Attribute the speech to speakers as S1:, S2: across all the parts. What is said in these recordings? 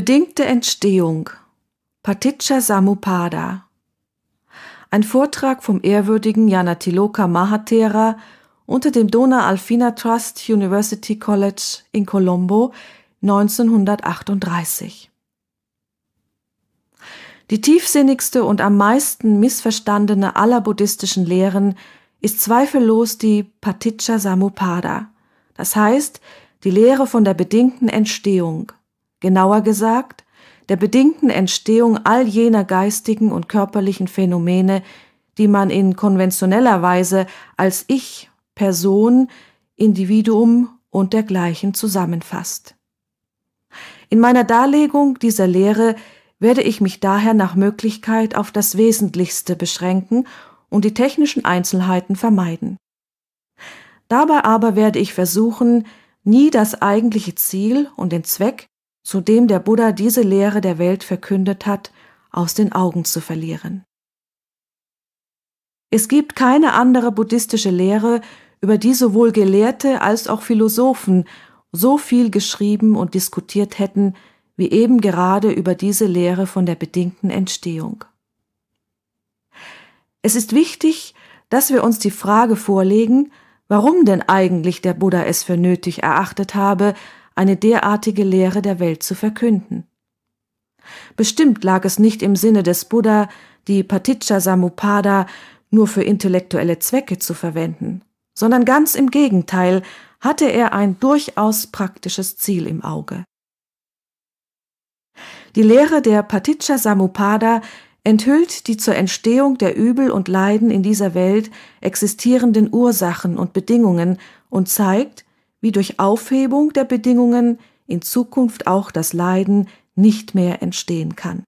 S1: Bedingte Entstehung Paticca Samuppada Ein Vortrag vom ehrwürdigen Janatiloka Mahatera unter dem Dona Alfina Trust University College in Colombo 1938. Die tiefsinnigste und am meisten missverstandene aller buddhistischen Lehren ist zweifellos die Paticca Samuppada, das heißt die Lehre von der bedingten Entstehung genauer gesagt der bedingten Entstehung all jener geistigen und körperlichen Phänomene, die man in konventioneller Weise als Ich, Person, Individuum und dergleichen zusammenfasst. In meiner Darlegung dieser Lehre werde ich mich daher nach Möglichkeit auf das Wesentlichste beschränken und die technischen Einzelheiten vermeiden. Dabei aber werde ich versuchen, nie das eigentliche Ziel und den Zweck zu dem der Buddha diese Lehre der Welt verkündet hat, aus den Augen zu verlieren. Es gibt keine andere buddhistische Lehre, über die sowohl Gelehrte als auch Philosophen so viel geschrieben und diskutiert hätten, wie eben gerade über diese Lehre von der bedingten Entstehung. Es ist wichtig, dass wir uns die Frage vorlegen, warum denn eigentlich der Buddha es für nötig erachtet habe, eine derartige Lehre der Welt zu verkünden. Bestimmt lag es nicht im Sinne des Buddha, die Paticca Samuppada nur für intellektuelle Zwecke zu verwenden, sondern ganz im Gegenteil hatte er ein durchaus praktisches Ziel im Auge. Die Lehre der Paticca Samuppada enthüllt die zur Entstehung der Übel und Leiden in dieser Welt existierenden Ursachen und Bedingungen und zeigt, wie durch Aufhebung der Bedingungen in Zukunft auch das Leiden nicht mehr entstehen kann.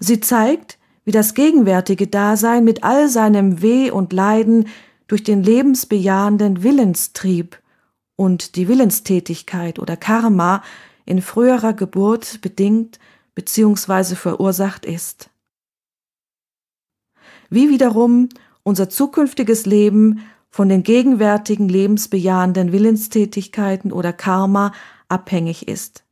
S1: Sie zeigt, wie das gegenwärtige Dasein mit all seinem Weh und Leiden durch den lebensbejahenden Willenstrieb und die Willenstätigkeit oder Karma in früherer Geburt bedingt bzw. verursacht ist. Wie wiederum unser zukünftiges Leben von den gegenwärtigen lebensbejahenden Willenstätigkeiten oder Karma abhängig ist.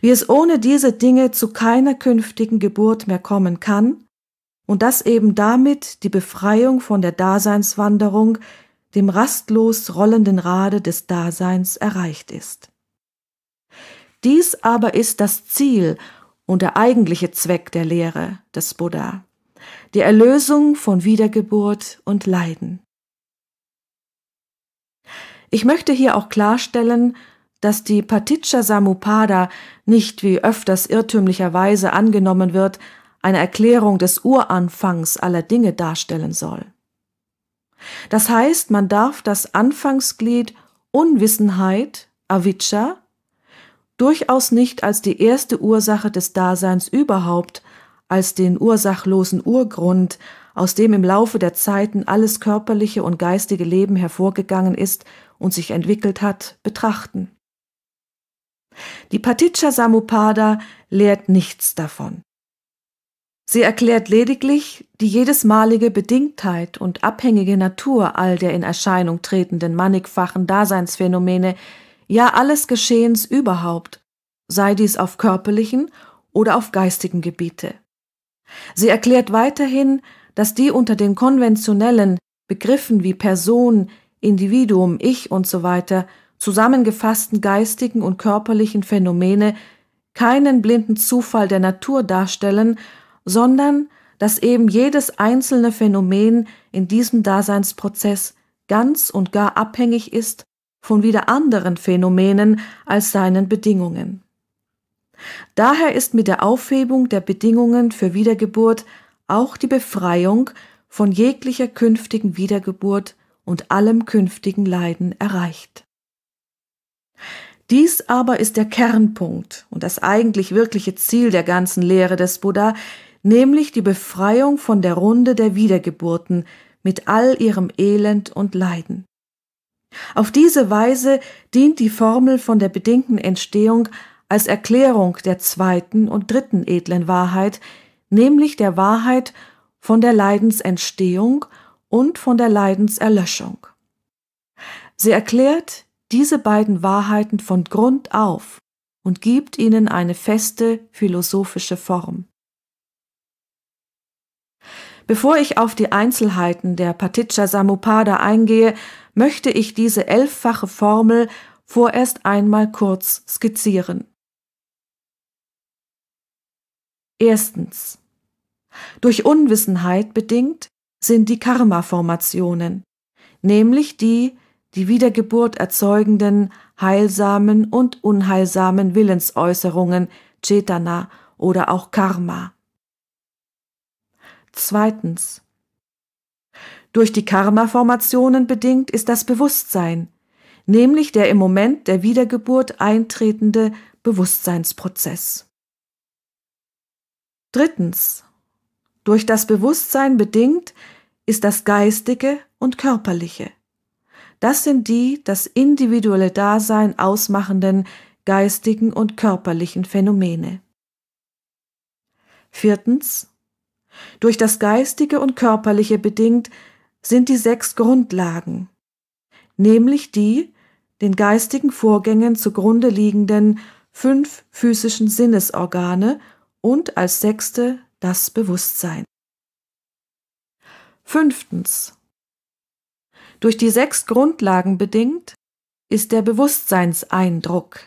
S1: Wie es ohne diese Dinge zu keiner künftigen Geburt mehr kommen kann, und dass eben damit die Befreiung von der Daseinswanderung, dem rastlos rollenden Rade des Daseins erreicht ist. Dies aber ist das Ziel und der eigentliche Zweck der Lehre des Buddha, die Erlösung von Wiedergeburt und Leiden. Ich möchte hier auch klarstellen, dass die Paticca Samuppada nicht, wie öfters irrtümlicherweise angenommen wird, eine Erklärung des Uranfangs aller Dinge darstellen soll. Das heißt, man darf das Anfangsglied Unwissenheit, Avicca, durchaus nicht als die erste Ursache des Daseins überhaupt, als den ursachlosen Urgrund, aus dem im Laufe der Zeiten alles körperliche und geistige Leben hervorgegangen ist und sich entwickelt hat, betrachten. Die Paticca Samuppada lehrt nichts davon. Sie erklärt lediglich die jedesmalige Bedingtheit und abhängige Natur all der in Erscheinung tretenden mannigfachen Daseinsphänomene, ja alles Geschehens überhaupt, sei dies auf körperlichen oder auf geistigen Gebiete. Sie erklärt weiterhin, dass die unter den konventionellen Begriffen wie Person, Individuum, Ich und so weiter zusammengefassten geistigen und körperlichen Phänomene keinen blinden Zufall der Natur darstellen, sondern dass eben jedes einzelne Phänomen in diesem Daseinsprozess ganz und gar abhängig ist von wieder anderen Phänomenen als seinen Bedingungen. Daher ist mit der Aufhebung der Bedingungen für Wiedergeburt auch die Befreiung von jeglicher künftigen Wiedergeburt und allem künftigen Leiden erreicht. Dies aber ist der Kernpunkt und das eigentlich wirkliche Ziel der ganzen Lehre des Buddha, nämlich die Befreiung von der Runde der Wiedergeburten mit all ihrem Elend und Leiden. Auf diese Weise dient die Formel von der bedingten Entstehung als Erklärung der zweiten und dritten edlen Wahrheit, nämlich der Wahrheit von der Leidensentstehung und von der Leidenserlöschung. Sie erklärt diese beiden Wahrheiten von Grund auf und gibt ihnen eine feste philosophische Form. Bevor ich auf die Einzelheiten der Paticca Samuppada eingehe, möchte ich diese elffache Formel vorerst einmal kurz skizzieren. Erstens. Durch Unwissenheit bedingt sind die Karma-Formationen, nämlich die die Wiedergeburt erzeugenden heilsamen und unheilsamen Willensäußerungen, Chetana oder auch Karma. Zweitens. Durch die Karma-Formationen bedingt ist das Bewusstsein, nämlich der im Moment der Wiedergeburt eintretende Bewusstseinsprozess. Drittens. Durch das Bewusstsein bedingt ist das Geistige und Körperliche. Das sind die das individuelle Dasein ausmachenden geistigen und körperlichen Phänomene. Viertens. Durch das Geistige und Körperliche bedingt sind die sechs Grundlagen, nämlich die den geistigen Vorgängen zugrunde liegenden fünf physischen Sinnesorgane und als sechste das Bewusstsein. Fünftens. Durch die sechs Grundlagen bedingt ist der Bewusstseinseindruck,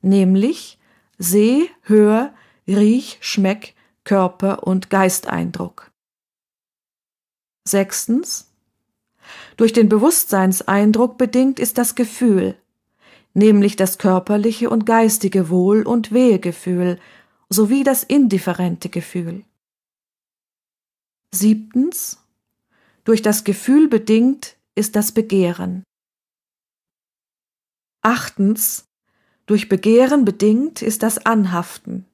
S1: nämlich Seh, Hör, Riech, Schmeck, Körper und Geisteindruck. Sechstens. Durch den Bewusstseinseindruck bedingt ist das Gefühl, nämlich das körperliche und geistige Wohl- und Wehegefühl, sowie das indifferente Gefühl. Siebtens. Durch das Gefühl bedingt ist das Begehren. Achtens. Durch Begehren bedingt ist das Anhaften.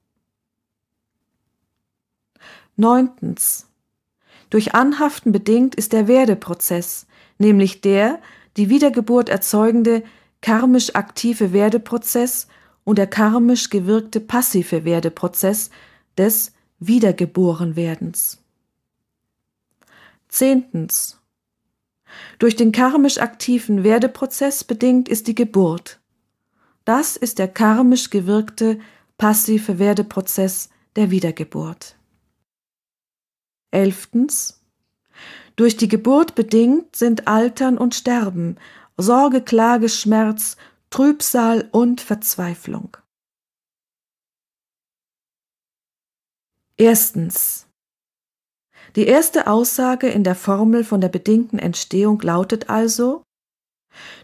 S1: Neuntens. Durch Anhaften bedingt ist der Werdeprozess, nämlich der, die Wiedergeburt erzeugende, karmisch aktive Werdeprozess und der karmisch gewirkte passive Werdeprozess des Wiedergeborenwerdens. Zehntens. Durch den karmisch aktiven Werdeprozess bedingt ist die Geburt. Das ist der karmisch gewirkte passive Werdeprozess der Wiedergeburt. Elftens. Durch die Geburt bedingt sind Altern und Sterben, Sorge, Klage, Schmerz, Trübsal und Verzweiflung. Erstens. Die erste Aussage in der Formel von der bedingten Entstehung lautet also,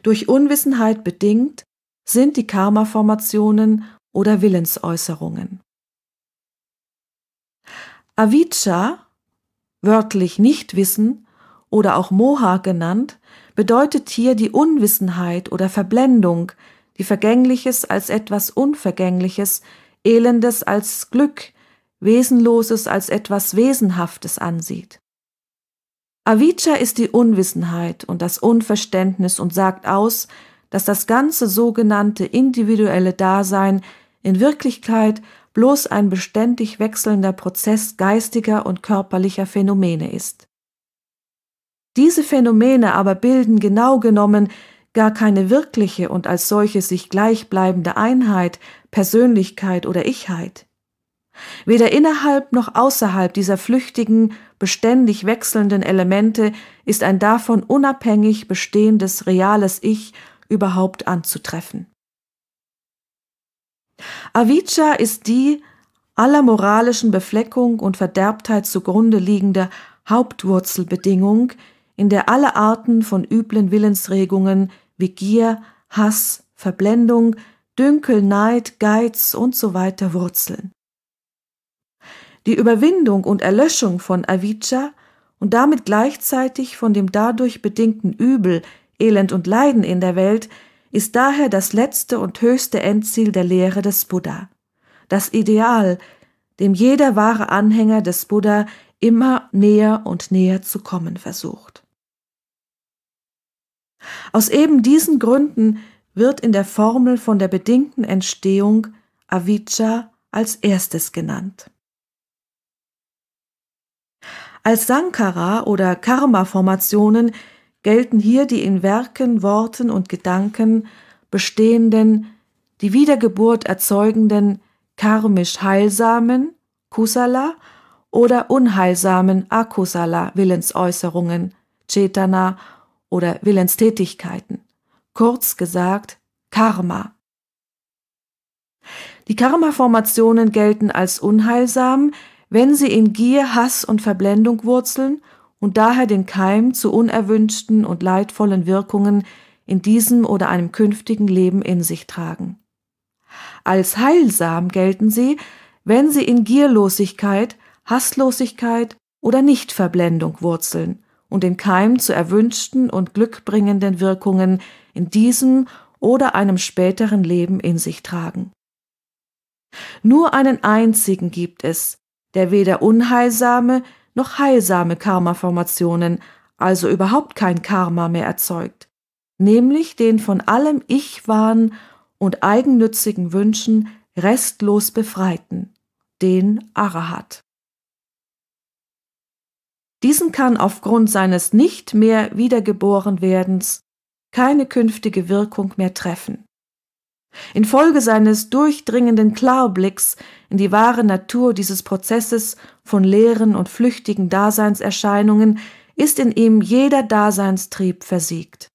S1: durch Unwissenheit bedingt sind die Karma-Formationen oder Willensäußerungen. Avicca, wörtlich Nichtwissen, oder auch Moha genannt, bedeutet hier die Unwissenheit oder Verblendung, die Vergängliches als etwas Unvergängliches, Elendes als Glück, Wesenloses als etwas Wesenhaftes ansieht. Avicca ist die Unwissenheit und das Unverständnis und sagt aus, dass das ganze sogenannte individuelle Dasein in Wirklichkeit bloß ein beständig wechselnder Prozess geistiger und körperlicher Phänomene ist. Diese Phänomene aber bilden genau genommen gar keine wirkliche und als solche sich gleichbleibende Einheit, Persönlichkeit oder Ichheit. Weder innerhalb noch außerhalb dieser flüchtigen, beständig wechselnden Elemente ist ein davon unabhängig bestehendes reales Ich überhaupt anzutreffen. Avicca ist die aller moralischen Befleckung und Verderbtheit zugrunde liegende Hauptwurzelbedingung, in der alle Arten von üblen Willensregungen wie Gier, Hass, Verblendung, Dünkel, Neid, Geiz und so weiter wurzeln. Die Überwindung und Erlöschung von Avicca und damit gleichzeitig von dem dadurch bedingten Übel, Elend und Leiden in der Welt ist daher das letzte und höchste Endziel der Lehre des Buddha, das Ideal, dem jeder wahre Anhänger des Buddha immer näher und näher zu kommen versucht. Aus eben diesen Gründen wird in der Formel von der bedingten Entstehung Avicca als erstes genannt. Als Sankara oder Karma-Formationen gelten hier die in Werken, Worten und Gedanken bestehenden, die Wiedergeburt erzeugenden, karmisch heilsamen Kusala oder unheilsamen Akusala Willensäußerungen Chetana oder Willenstätigkeiten. Kurz gesagt, Karma. Die Karma-Formationen gelten als unheilsam, wenn sie in Gier, Hass und Verblendung wurzeln und daher den Keim zu unerwünschten und leidvollen Wirkungen in diesem oder einem künftigen Leben in sich tragen. Als heilsam gelten sie, wenn sie in Gierlosigkeit, Hasslosigkeit oder Nichtverblendung wurzeln und den Keim zu erwünschten und glückbringenden Wirkungen in diesem oder einem späteren Leben in sich tragen. Nur einen einzigen gibt es, der weder unheilsame noch heilsame Karmaformationen, also überhaupt kein Karma mehr erzeugt, nämlich den von allem Ich-Wahn und eigennützigen Wünschen restlos befreiten, den Arahat. Diesen kann aufgrund seines nicht mehr wiedergeboren werdens keine künftige Wirkung mehr treffen. Infolge seines durchdringenden Klarblicks in die wahre Natur dieses Prozesses von leeren und flüchtigen Daseinserscheinungen ist in ihm jeder Daseinstrieb versiegt.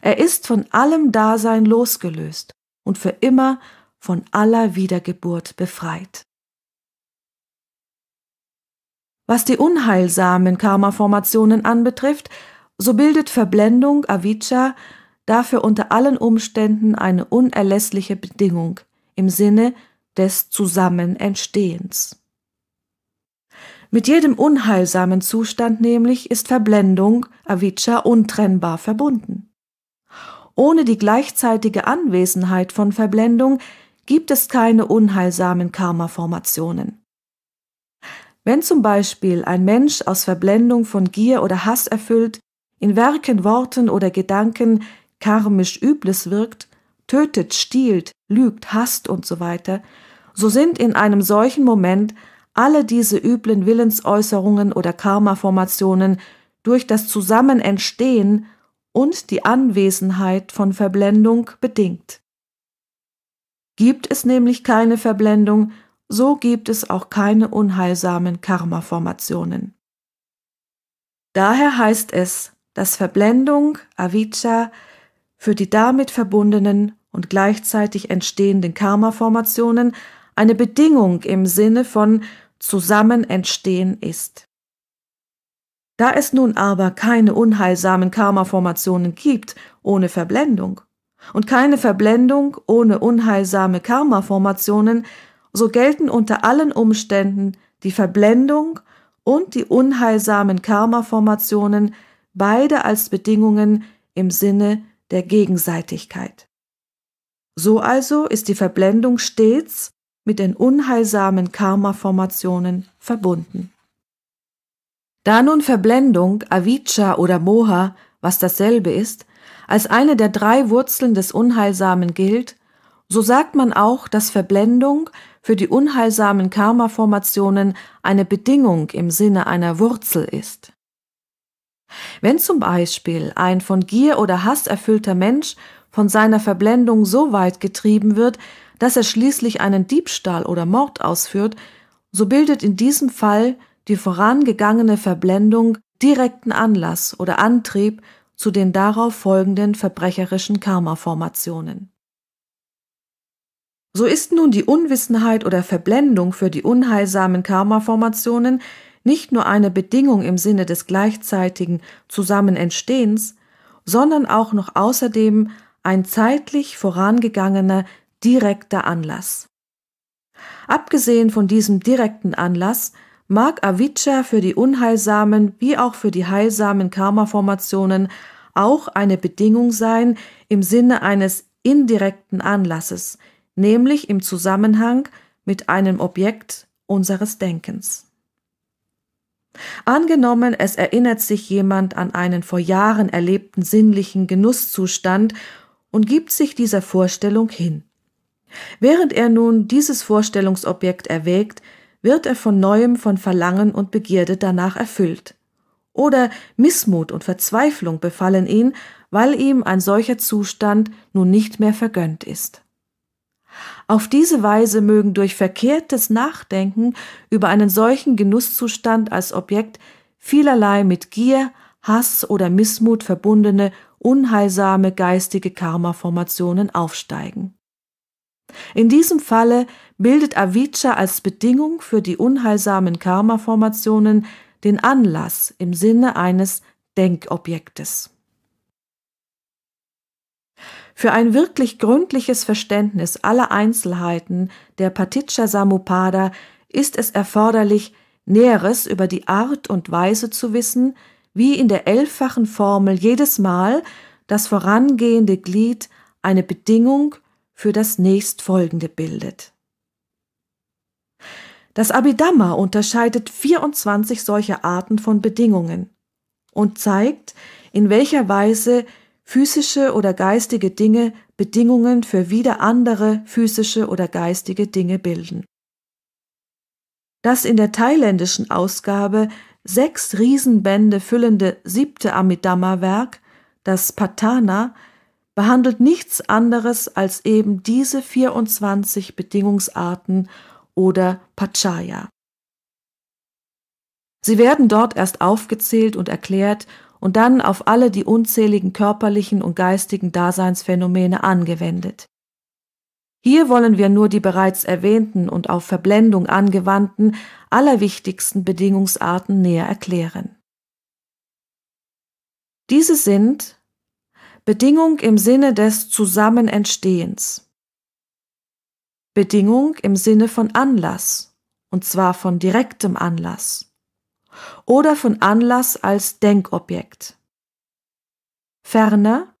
S1: Er ist von allem Dasein losgelöst und für immer von aller Wiedergeburt befreit. Was die unheilsamen Karma-Formationen anbetrifft, so bildet Verblendung, Avicca, dafür unter allen Umständen eine unerlässliche Bedingung im Sinne des Zusammenentstehens. Mit jedem unheilsamen Zustand nämlich ist Verblendung, Avicca, untrennbar verbunden. Ohne die gleichzeitige Anwesenheit von Verblendung gibt es keine unheilsamen Karma-Formationen. Wenn zum Beispiel ein Mensch aus Verblendung von Gier oder Hass erfüllt, in Werken, Worten oder Gedanken karmisch Übles wirkt, tötet, stiehlt, lügt, hasst und so weiter, so sind in einem solchen Moment alle diese üblen Willensäußerungen oder Karmaformationen durch das Zusammenentstehen und die Anwesenheit von Verblendung bedingt. Gibt es nämlich keine Verblendung, so gibt es auch keine unheilsamen Karma-Formationen. Daher heißt es, dass Verblendung, Avicca, für die damit verbundenen und gleichzeitig entstehenden Karma-Formationen eine Bedingung im Sinne von zusammen entstehen ist. Da es nun aber keine unheilsamen Karma-Formationen gibt ohne Verblendung und keine Verblendung ohne unheilsame Karma-Formationen, so gelten unter allen Umständen die Verblendung und die unheilsamen Karma-Formationen beide als Bedingungen im Sinne der Gegenseitigkeit. So also ist die Verblendung stets mit den unheilsamen Karma-Formationen verbunden. Da nun Verblendung, Avicca oder Moha, was dasselbe ist, als eine der drei Wurzeln des Unheilsamen gilt, so sagt man auch, dass Verblendung für die unheilsamen Karmaformationen eine Bedingung im Sinne einer Wurzel ist. Wenn zum Beispiel ein von Gier oder Hass erfüllter Mensch von seiner Verblendung so weit getrieben wird, dass er schließlich einen Diebstahl oder Mord ausführt, so bildet in diesem Fall die vorangegangene Verblendung direkten Anlass oder Antrieb zu den darauf folgenden verbrecherischen Karmaformationen. So ist nun die Unwissenheit oder Verblendung für die unheilsamen Karma-Formationen nicht nur eine Bedingung im Sinne des gleichzeitigen Zusammenentstehens, sondern auch noch außerdem ein zeitlich vorangegangener direkter Anlass. Abgesehen von diesem direkten Anlass mag Avicca für die unheilsamen wie auch für die heilsamen Karma-Formationen auch eine Bedingung sein im Sinne eines indirekten Anlasses, nämlich im Zusammenhang mit einem Objekt unseres Denkens. Angenommen, es erinnert sich jemand an einen vor Jahren erlebten sinnlichen Genusszustand und gibt sich dieser Vorstellung hin. Während er nun dieses Vorstellungsobjekt erwägt, wird er von neuem von Verlangen und Begierde danach erfüllt. Oder Missmut und Verzweiflung befallen ihn, weil ihm ein solcher Zustand nun nicht mehr vergönnt ist. Auf diese Weise mögen durch verkehrtes Nachdenken über einen solchen Genusszustand als Objekt vielerlei mit Gier, Hass oder Missmut verbundene, unheilsame geistige Karma-Formationen aufsteigen. In diesem Falle bildet Avicca als Bedingung für die unheilsamen Karma-Formationen den Anlass im Sinne eines Denkobjektes. Für ein wirklich gründliches Verständnis aller Einzelheiten der Paticca Samuppada ist es erforderlich, Näheres über die Art und Weise zu wissen, wie in der elffachen Formel jedes Mal das vorangehende Glied eine Bedingung für das nächstfolgende bildet. Das Abhidhamma unterscheidet 24 solcher Arten von Bedingungen und zeigt, in welcher Weise physische oder geistige Dinge Bedingungen für wieder andere physische oder geistige Dinge bilden. Das in der thailändischen Ausgabe sechs Riesenbände füllende siebte Amidama-Werk, das Patana, behandelt nichts anderes als eben diese 24 Bedingungsarten oder Pachaya. Sie werden dort erst aufgezählt und erklärt und dann auf alle die unzähligen körperlichen und geistigen Daseinsphänomene angewendet. Hier wollen wir nur die bereits erwähnten und auf Verblendung angewandten allerwichtigsten Bedingungsarten näher erklären. Diese sind Bedingung im Sinne des Zusammenentstehens, Bedingung im Sinne von Anlass, und zwar von direktem Anlass, oder von Anlass als Denkobjekt. Ferner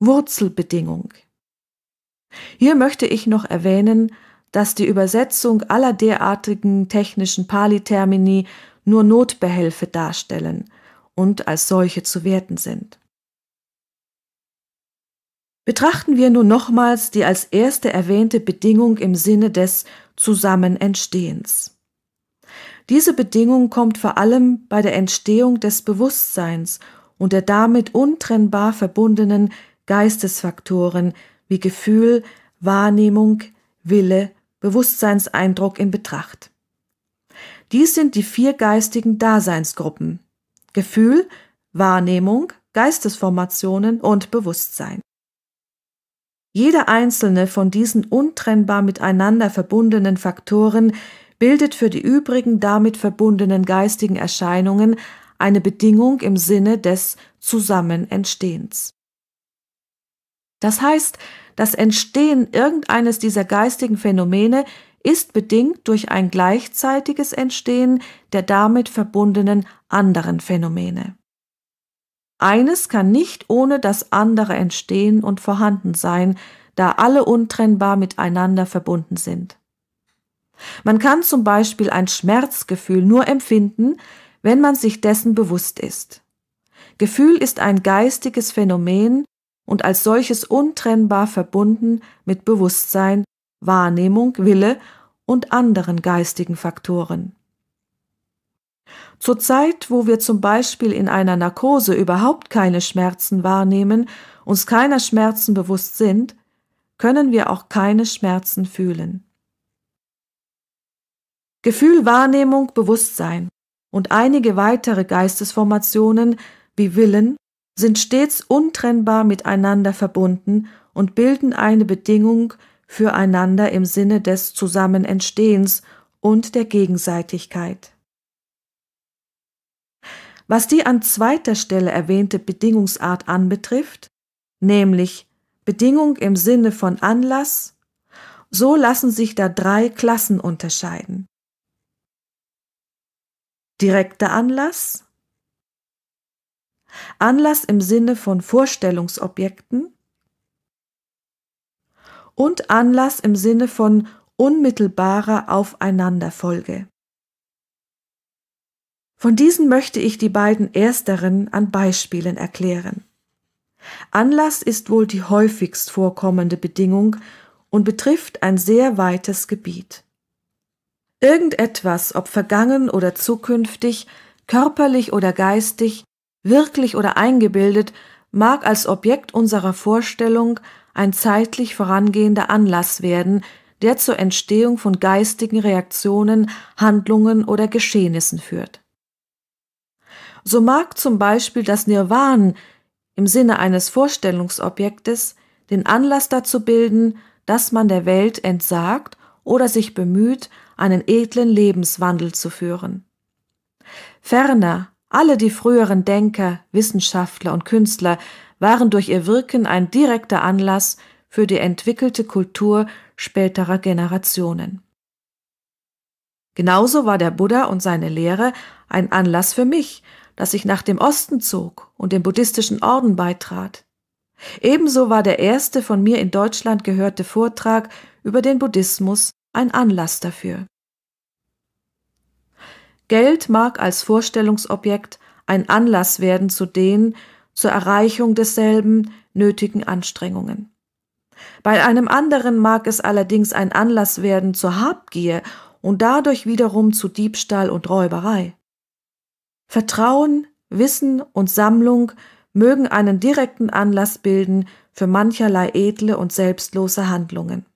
S1: Wurzelbedingung. Hier möchte ich noch erwähnen, dass die Übersetzung aller derartigen technischen Palitermini nur Notbehelfe darstellen und als solche zu werten sind. Betrachten wir nun nochmals die als erste erwähnte Bedingung im Sinne des Zusammenentstehens. Diese Bedingung kommt vor allem bei der Entstehung des Bewusstseins und der damit untrennbar verbundenen Geistesfaktoren wie Gefühl, Wahrnehmung, Wille, Bewusstseinseindruck in Betracht. Dies sind die vier geistigen Daseinsgruppen Gefühl, Wahrnehmung, Geistesformationen und Bewusstsein. Jeder einzelne von diesen untrennbar miteinander verbundenen Faktoren bildet für die übrigen damit verbundenen geistigen Erscheinungen eine Bedingung im Sinne des Zusammenentstehens. Das heißt, das Entstehen irgendeines dieser geistigen Phänomene ist bedingt durch ein gleichzeitiges Entstehen der damit verbundenen anderen Phänomene. Eines kann nicht ohne das andere entstehen und vorhanden sein, da alle untrennbar miteinander verbunden sind. Man kann zum Beispiel ein Schmerzgefühl nur empfinden, wenn man sich dessen bewusst ist. Gefühl ist ein geistiges Phänomen und als solches untrennbar verbunden mit Bewusstsein, Wahrnehmung, Wille und anderen geistigen Faktoren. Zur Zeit, wo wir zum Beispiel in einer Narkose überhaupt keine Schmerzen wahrnehmen, uns keiner Schmerzen bewusst sind, können wir auch keine Schmerzen fühlen. Gefühl, Wahrnehmung, Bewusstsein und einige weitere Geistesformationen wie Willen sind stets untrennbar miteinander verbunden und bilden eine Bedingung füreinander im Sinne des Zusammenentstehens und der Gegenseitigkeit. Was die an zweiter Stelle erwähnte Bedingungsart anbetrifft, nämlich Bedingung im Sinne von Anlass, so lassen sich da drei Klassen unterscheiden. Direkter Anlass. Anlass im Sinne von Vorstellungsobjekten. Und Anlass im Sinne von unmittelbarer Aufeinanderfolge. Von diesen möchte ich die beiden ersteren an Beispielen erklären. Anlass ist wohl die häufigst vorkommende Bedingung und betrifft ein sehr weites Gebiet. Irgendetwas, ob vergangen oder zukünftig, körperlich oder geistig, wirklich oder eingebildet, mag als Objekt unserer Vorstellung ein zeitlich vorangehender Anlass werden, der zur Entstehung von geistigen Reaktionen, Handlungen oder Geschehnissen führt. So mag zum Beispiel das Nirwan im Sinne eines Vorstellungsobjektes den Anlass dazu bilden, dass man der Welt entsagt oder sich bemüht, einen edlen Lebenswandel zu führen. Ferner, alle die früheren Denker, Wissenschaftler und Künstler waren durch ihr Wirken ein direkter Anlass für die entwickelte Kultur späterer Generationen. Genauso war der Buddha und seine Lehre ein Anlass für mich, dass ich nach dem Osten zog und dem buddhistischen Orden beitrat. Ebenso war der erste von mir in Deutschland gehörte Vortrag über den Buddhismus ein Anlass dafür. Geld mag als Vorstellungsobjekt ein Anlass werden zu den zur Erreichung desselben nötigen Anstrengungen. Bei einem anderen mag es allerdings ein Anlass werden zur Habgier und dadurch wiederum zu Diebstahl und Räuberei. Vertrauen, Wissen und Sammlung mögen einen direkten Anlass bilden für mancherlei edle und selbstlose Handlungen.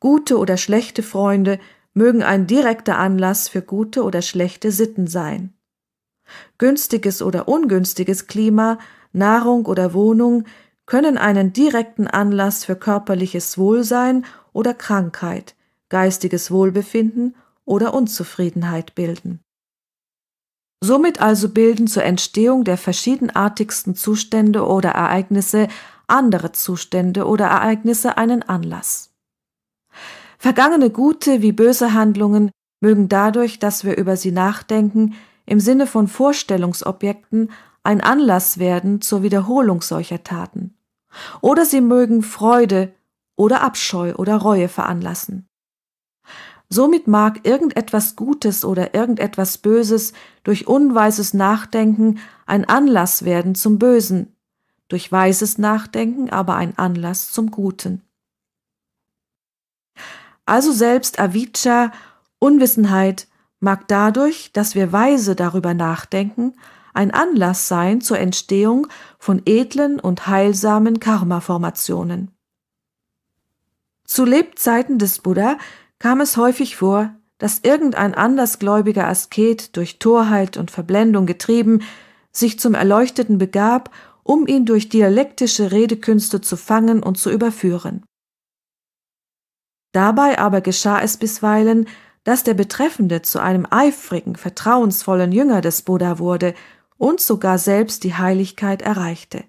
S1: Gute oder schlechte Freunde mögen ein direkter Anlass für gute oder schlechte Sitten sein. Günstiges oder ungünstiges Klima, Nahrung oder Wohnung können einen direkten Anlass für körperliches Wohlsein oder Krankheit, geistiges Wohlbefinden oder Unzufriedenheit bilden. Somit also bilden zur Entstehung der verschiedenartigsten Zustände oder Ereignisse andere Zustände oder Ereignisse einen Anlass. Vergangene gute wie böse Handlungen mögen dadurch, dass wir über sie nachdenken, im Sinne von Vorstellungsobjekten ein Anlass werden zur Wiederholung solcher Taten. Oder sie mögen Freude oder Abscheu oder Reue veranlassen. Somit mag irgendetwas Gutes oder irgendetwas Böses durch unweises Nachdenken ein Anlass werden zum Bösen, durch weises Nachdenken aber ein Anlass zum Guten. Also selbst Avicca, Unwissenheit mag dadurch, dass wir weise darüber nachdenken, ein Anlass sein zur Entstehung von edlen und heilsamen Karma-Formationen. Zu Lebzeiten des Buddha kam es häufig vor, dass irgendein andersgläubiger Asket durch Torheit und Verblendung getrieben sich zum Erleuchteten begab, um ihn durch dialektische Redekünste zu fangen und zu überführen Dabei aber geschah es bisweilen, dass der Betreffende zu einem eifrigen, vertrauensvollen Jünger des Buddha wurde und sogar selbst die Heiligkeit erreichte.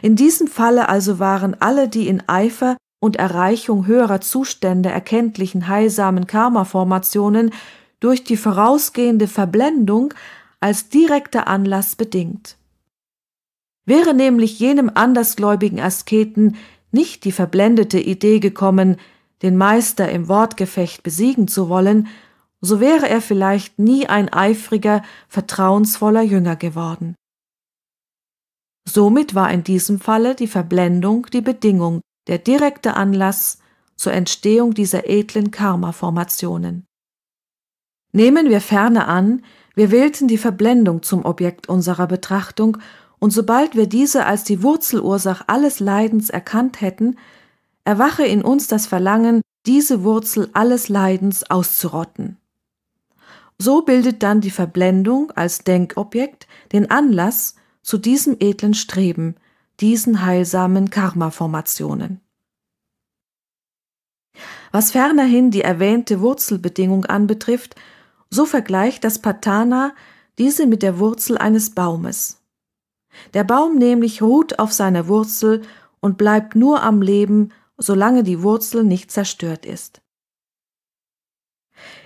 S1: In diesem Falle also waren alle die in Eifer und Erreichung höherer Zustände erkenntlichen heilsamen Karma-Formationen durch die vorausgehende Verblendung als direkter Anlass bedingt. Wäre nämlich jenem andersgläubigen Asketen nicht die verblendete Idee gekommen, den Meister im Wortgefecht besiegen zu wollen, so wäre er vielleicht nie ein eifriger, vertrauensvoller Jünger geworden. Somit war in diesem Falle die Verblendung die Bedingung, der direkte Anlass zur Entstehung dieser edlen Karma-Formationen. Nehmen wir ferne an, wir wählten die Verblendung zum Objekt unserer Betrachtung, und sobald wir diese als die Wurzelursache alles Leidens erkannt hätten, erwache in uns das Verlangen, diese Wurzel alles Leidens auszurotten. So bildet dann die Verblendung als Denkobjekt den Anlass zu diesem edlen Streben, diesen heilsamen Karma-Formationen. Was fernerhin die erwähnte Wurzelbedingung anbetrifft, so vergleicht das Patana diese mit der Wurzel eines Baumes. Der Baum nämlich ruht auf seiner Wurzel und bleibt nur am Leben solange die Wurzel nicht zerstört ist.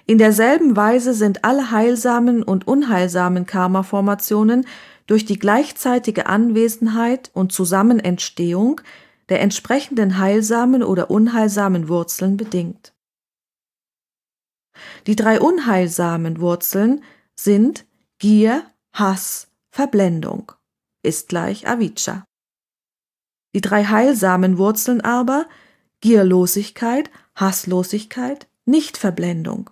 S1: In derselben Weise sind alle heilsamen und unheilsamen Karma-Formationen durch die gleichzeitige Anwesenheit und Zusammenentstehung der entsprechenden heilsamen oder unheilsamen Wurzeln bedingt. Die drei unheilsamen Wurzeln sind Gier, Hass, Verblendung ist gleich Avicca. Die drei heilsamen Wurzeln aber Gierlosigkeit, Hasslosigkeit, Nichtverblendung.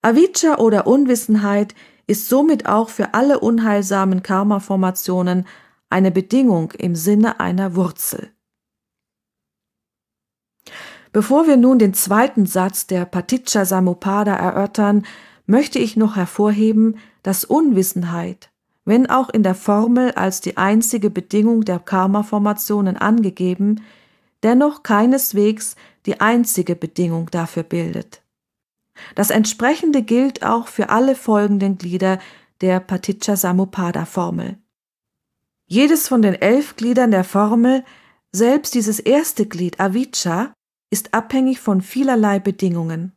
S1: Avicca oder Unwissenheit ist somit auch für alle unheilsamen Karma-Formationen eine Bedingung im Sinne einer Wurzel. Bevor wir nun den zweiten Satz der Paticca Samuppada erörtern, möchte ich noch hervorheben, dass Unwissenheit wenn auch in der Formel als die einzige Bedingung der Karma-Formationen angegeben, dennoch keineswegs die einzige Bedingung dafür bildet. Das entsprechende gilt auch für alle folgenden Glieder der Paticca samupada Formel. Jedes von den elf Gliedern der Formel, selbst dieses erste Glied Avicca, ist abhängig von vielerlei Bedingungen.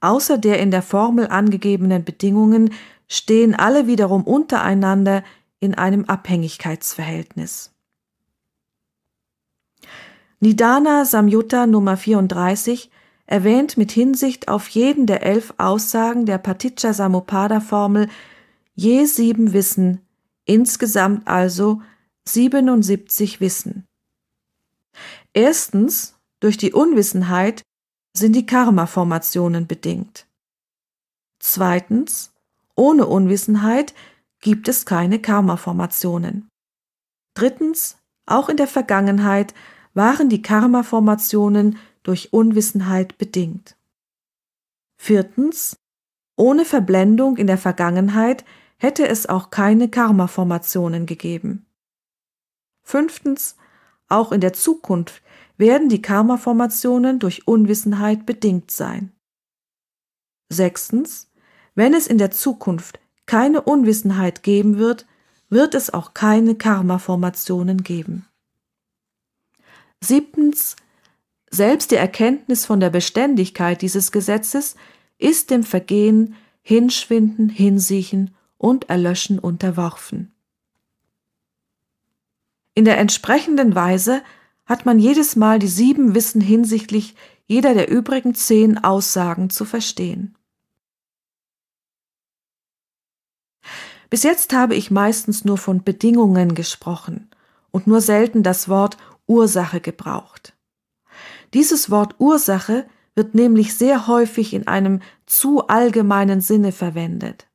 S1: Außer der in der Formel angegebenen Bedingungen stehen alle wiederum untereinander in einem Abhängigkeitsverhältnis. Nidana Samyutta Nummer 34 erwähnt mit Hinsicht auf jeden der elf Aussagen der Paticca Samuppada Formel je sieben Wissen, insgesamt also 77 Wissen. Erstens, durch die Unwissenheit sind die Karma-Formationen bedingt. Zweitens, ohne Unwissenheit gibt es keine Karma-Formationen. Drittens, auch in der Vergangenheit waren die Karma-Formationen durch Unwissenheit bedingt. Viertens, ohne Verblendung in der Vergangenheit hätte es auch keine Karma-Formationen gegeben. Fünftens, auch in der Zukunft werden die Karma-Formationen durch Unwissenheit bedingt sein. Sechstens, wenn es in der Zukunft keine Unwissenheit geben wird, wird es auch keine Karma-Formationen geben. Siebtens. Selbst die Erkenntnis von der Beständigkeit dieses Gesetzes ist dem Vergehen, Hinschwinden, Hinsiechen und Erlöschen unterworfen. In der entsprechenden Weise hat man jedes Mal die sieben Wissen hinsichtlich jeder der übrigen zehn Aussagen zu verstehen. Bis jetzt habe ich meistens nur von Bedingungen gesprochen und nur selten das Wort Ursache gebraucht. Dieses Wort Ursache wird nämlich sehr häufig in einem zu allgemeinen Sinne verwendet.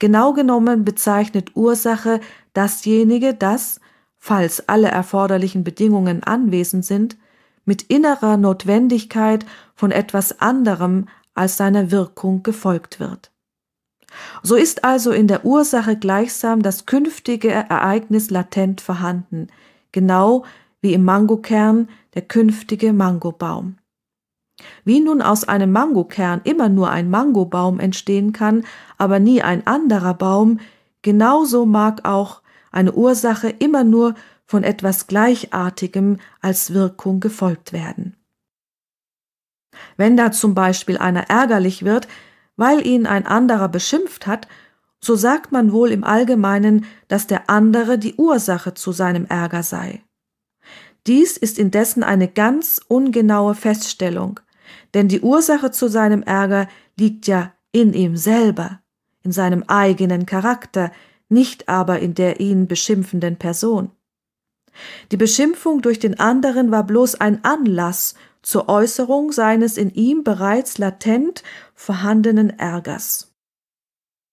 S1: Genau genommen bezeichnet Ursache dasjenige, das, falls alle erforderlichen Bedingungen anwesend sind, mit innerer Notwendigkeit von etwas anderem als seiner Wirkung gefolgt wird. So ist also in der Ursache gleichsam das künftige Ereignis latent vorhanden, genau wie im Mangokern der künftige Mangobaum. Wie nun aus einem Mangokern immer nur ein Mangobaum entstehen kann, aber nie ein anderer Baum, genauso mag auch eine Ursache immer nur von etwas Gleichartigem als Wirkung gefolgt werden. Wenn da zum Beispiel einer ärgerlich wird, weil ihn ein anderer beschimpft hat, so sagt man wohl im Allgemeinen, dass der andere die Ursache zu seinem Ärger sei. Dies ist indessen eine ganz ungenaue Feststellung, denn die Ursache zu seinem Ärger liegt ja in ihm selber, in seinem eigenen Charakter, nicht aber in der ihn beschimpfenden Person. Die Beschimpfung durch den anderen war bloß ein Anlass zur Äußerung seines in ihm bereits latent vorhandenen Ärgers.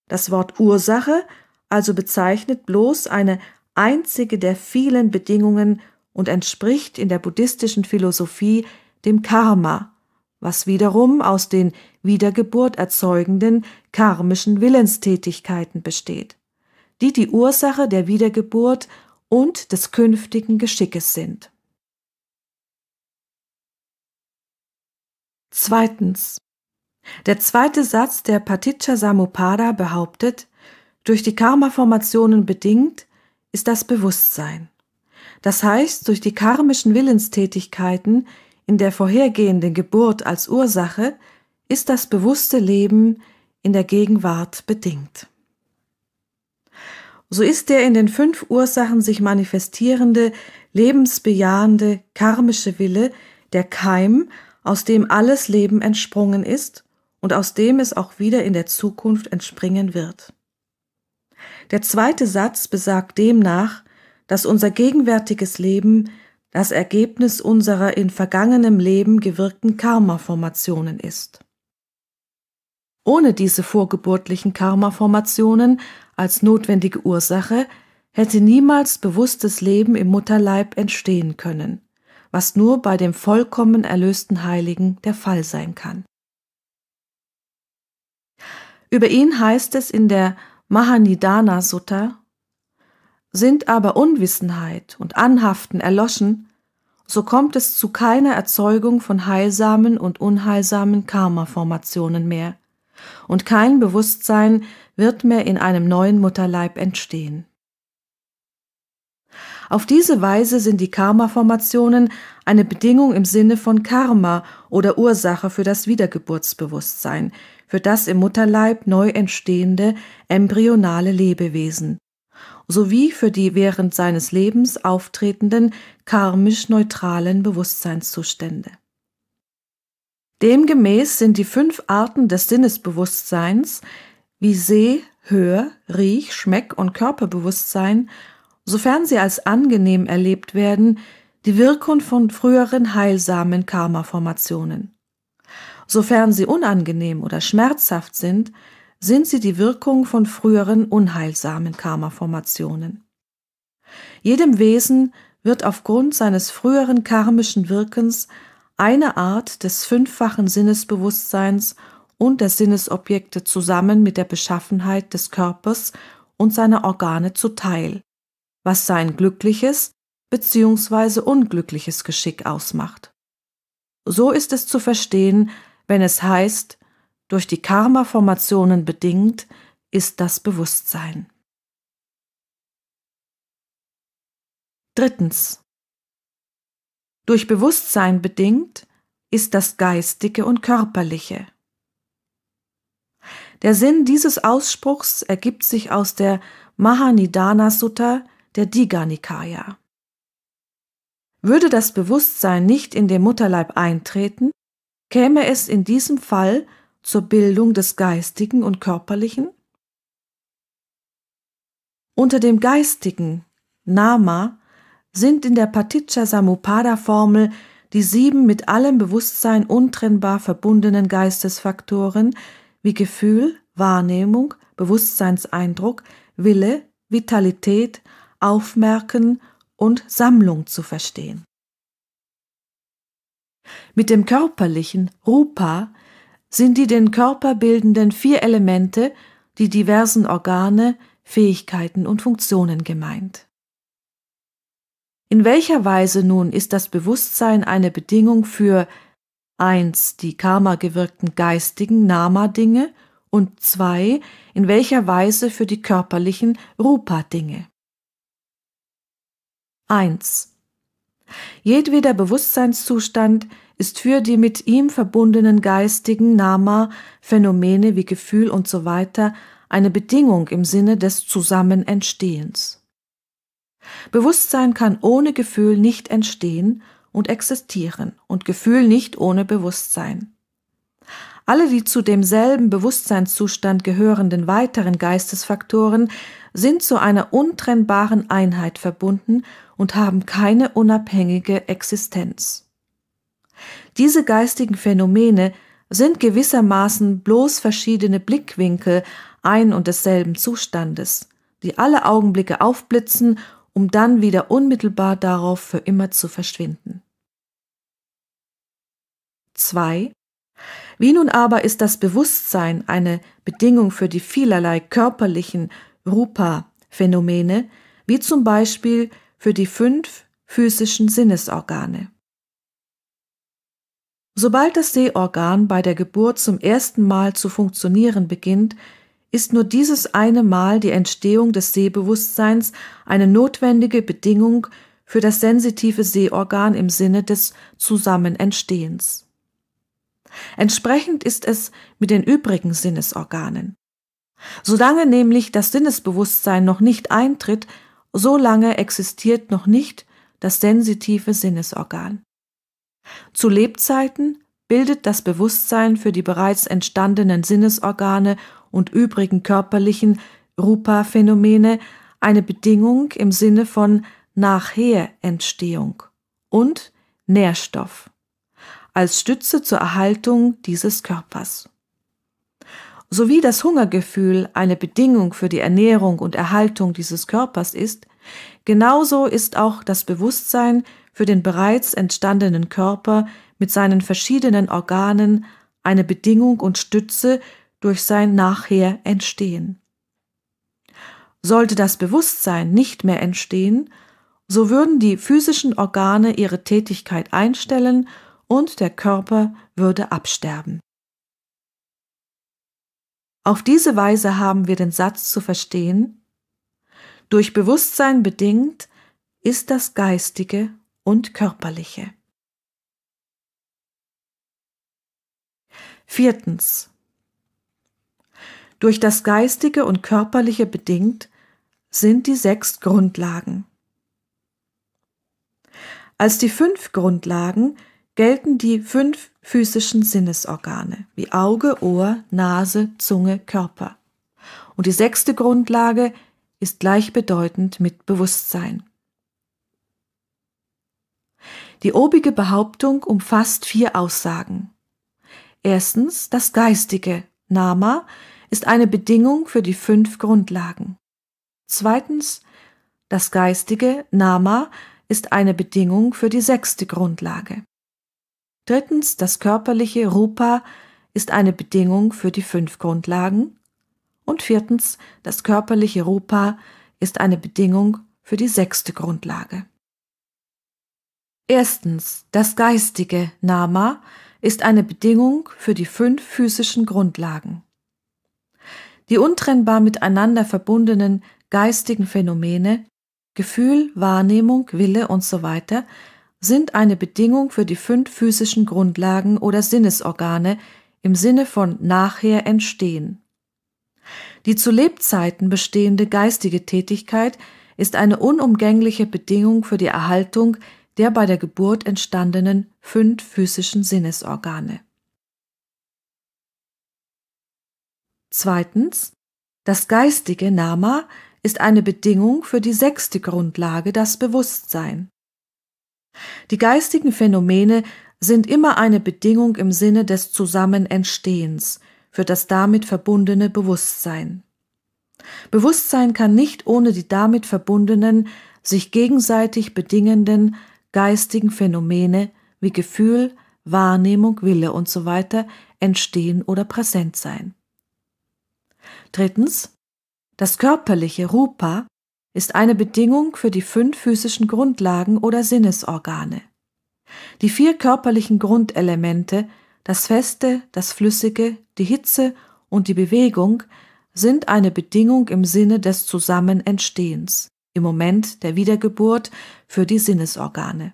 S1: Das Wort Ursache also bezeichnet bloß eine einzige der vielen Bedingungen und entspricht in der buddhistischen Philosophie dem Karma, was wiederum aus den Wiedergeburt erzeugenden karmischen Willenstätigkeiten besteht, die die Ursache der Wiedergeburt und des künftigen Geschickes sind. Zweitens. Der zweite Satz der Paticca Samuppada behauptet, durch die Karma-Formationen bedingt ist das Bewusstsein. Das heißt, durch die karmischen Willenstätigkeiten in der vorhergehenden Geburt als Ursache ist das bewusste Leben in der Gegenwart bedingt. So ist der in den fünf Ursachen sich manifestierende, lebensbejahende, karmische Wille der Keim, aus dem alles Leben entsprungen ist und aus dem es auch wieder in der Zukunft entspringen wird. Der zweite Satz besagt demnach, dass unser gegenwärtiges Leben das Ergebnis unserer in vergangenem Leben gewirkten Karma-Formationen ist. Ohne diese vorgeburtlichen Karma-Formationen als notwendige Ursache hätte niemals bewusstes Leben im Mutterleib entstehen können, was nur bei dem vollkommen erlösten Heiligen der Fall sein kann über ihn heißt es in der Mahanidana Sutta, sind aber Unwissenheit und Anhaften erloschen, so kommt es zu keiner Erzeugung von heilsamen und unheilsamen Karma-Formationen mehr, und kein Bewusstsein wird mehr in einem neuen Mutterleib entstehen. Auf diese Weise sind die Karma-Formationen eine Bedingung im Sinne von Karma oder Ursache für das Wiedergeburtsbewusstsein, für das im Mutterleib neu entstehende embryonale Lebewesen sowie für die während seines Lebens auftretenden karmisch neutralen Bewusstseinszustände. Demgemäß sind die fünf Arten des Sinnesbewusstseins wie Seh, Hör, Riech, Schmeck und Körperbewusstsein, sofern sie als angenehm erlebt werden, die Wirkung von früheren heilsamen Karma-Formationen. Sofern sie unangenehm oder schmerzhaft sind, sind sie die Wirkung von früheren unheilsamen Karma-Formationen. Jedem Wesen wird aufgrund seines früheren karmischen Wirkens eine Art des fünffachen Sinnesbewusstseins und der Sinnesobjekte zusammen mit der Beschaffenheit des Körpers und seiner Organe zuteil, was sein glückliches bzw. unglückliches Geschick ausmacht. So ist es zu verstehen, wenn es heißt, durch die Karma-Formationen bedingt ist das Bewusstsein. Drittens. Durch Bewusstsein bedingt ist das Geistige und Körperliche. Der Sinn dieses Ausspruchs ergibt sich aus der Mahanidana Sutta der Diga Nikaya. Würde das Bewusstsein nicht in den Mutterleib eintreten, Käme es in diesem Fall zur Bildung des Geistigen und Körperlichen? Unter dem Geistigen, Nama, sind in der Paticca Samuppada Formel die sieben mit allem Bewusstsein untrennbar verbundenen Geistesfaktoren wie Gefühl, Wahrnehmung, Bewusstseinseindruck, Wille, Vitalität, Aufmerken und Sammlung zu verstehen. Mit dem körperlichen Rupa sind die den Körper bildenden vier Elemente, die diversen Organe, Fähigkeiten und Funktionen gemeint. In welcher Weise nun ist das Bewusstsein eine Bedingung für 1. die Karma gewirkten geistigen Nama-Dinge und 2. in welcher Weise für die körperlichen Rupa-Dinge? 1. Jedweder Bewusstseinszustand ist für die mit ihm verbundenen geistigen Nama, Phänomene wie Gefühl usw. So eine Bedingung im Sinne des Zusammenentstehens. Bewusstsein kann ohne Gefühl nicht entstehen und existieren und Gefühl nicht ohne Bewusstsein. Alle die zu demselben Bewusstseinszustand gehörenden weiteren Geistesfaktoren sind zu einer untrennbaren Einheit verbunden und haben keine unabhängige Existenz. Diese geistigen Phänomene sind gewissermaßen bloß verschiedene Blickwinkel ein und desselben Zustandes, die alle Augenblicke aufblitzen, um dann wieder unmittelbar darauf für immer zu verschwinden. 2. Wie nun aber ist das Bewusstsein eine Bedingung für die vielerlei körperlichen Rupa-Phänomene, wie zum Beispiel für die fünf physischen Sinnesorgane. Sobald das Sehorgan bei der Geburt zum ersten Mal zu funktionieren beginnt, ist nur dieses eine Mal die Entstehung des Sehbewusstseins eine notwendige Bedingung für das sensitive Sehorgan im Sinne des Zusammenentstehens. Entsprechend ist es mit den übrigen Sinnesorganen. Solange nämlich das Sinnesbewusstsein noch nicht eintritt, so lange existiert noch nicht das sensitive Sinnesorgan. Zu Lebzeiten bildet das Bewusstsein für die bereits entstandenen Sinnesorgane und übrigen körperlichen Rupa-Phänomene eine Bedingung im Sinne von Nachherentstehung und Nährstoff als Stütze zur Erhaltung dieses Körpers sowie das Hungergefühl eine Bedingung für die Ernährung und Erhaltung dieses Körpers ist, genauso ist auch das Bewusstsein für den bereits entstandenen Körper mit seinen verschiedenen Organen eine Bedingung und Stütze durch sein nachher Entstehen. Sollte das Bewusstsein nicht mehr entstehen, so würden die physischen Organe ihre Tätigkeit einstellen und der Körper würde absterben. Auf diese Weise haben wir den Satz zu verstehen, durch Bewusstsein bedingt ist das Geistige und Körperliche. Viertens. Durch das Geistige und Körperliche bedingt sind die sechs Grundlagen. Als die fünf Grundlagen gelten die fünf physischen Sinnesorgane wie Auge, Ohr, Nase, Zunge, Körper. Und die sechste Grundlage ist gleichbedeutend mit Bewusstsein. Die obige Behauptung umfasst vier Aussagen. Erstens, das Geistige, Nama, ist eine Bedingung für die fünf Grundlagen. Zweitens, das Geistige, Nama, ist eine Bedingung für die sechste Grundlage. Drittens, das körperliche Rupa ist eine Bedingung für die fünf Grundlagen. Und viertens, das körperliche Rupa ist eine Bedingung für die sechste Grundlage. Erstens, das geistige Nama ist eine Bedingung für die fünf physischen Grundlagen. Die untrennbar miteinander verbundenen geistigen Phänomene Gefühl, Wahrnehmung, Wille usw. So sind eine Bedingung für die fünf physischen Grundlagen oder Sinnesorgane im Sinne von nachher entstehen. Die zu Lebzeiten bestehende geistige Tätigkeit ist eine unumgängliche Bedingung für die Erhaltung der bei der Geburt entstandenen fünf physischen Sinnesorgane. Zweitens. Das geistige Nama ist eine Bedingung für die sechste Grundlage, das Bewusstsein. Die geistigen Phänomene sind immer eine Bedingung im Sinne des Zusammenentstehens für das damit verbundene Bewusstsein. Bewusstsein kann nicht ohne die damit verbundenen, sich gegenseitig bedingenden geistigen Phänomene wie Gefühl, Wahrnehmung, Wille usw. So entstehen oder präsent sein. Drittens. Das körperliche Rupa ist eine Bedingung für die fünf physischen Grundlagen oder Sinnesorgane. Die vier körperlichen Grundelemente, das Feste, das Flüssige, die Hitze und die Bewegung, sind eine Bedingung im Sinne des Zusammenentstehens, im Moment der Wiedergeburt für die Sinnesorgane.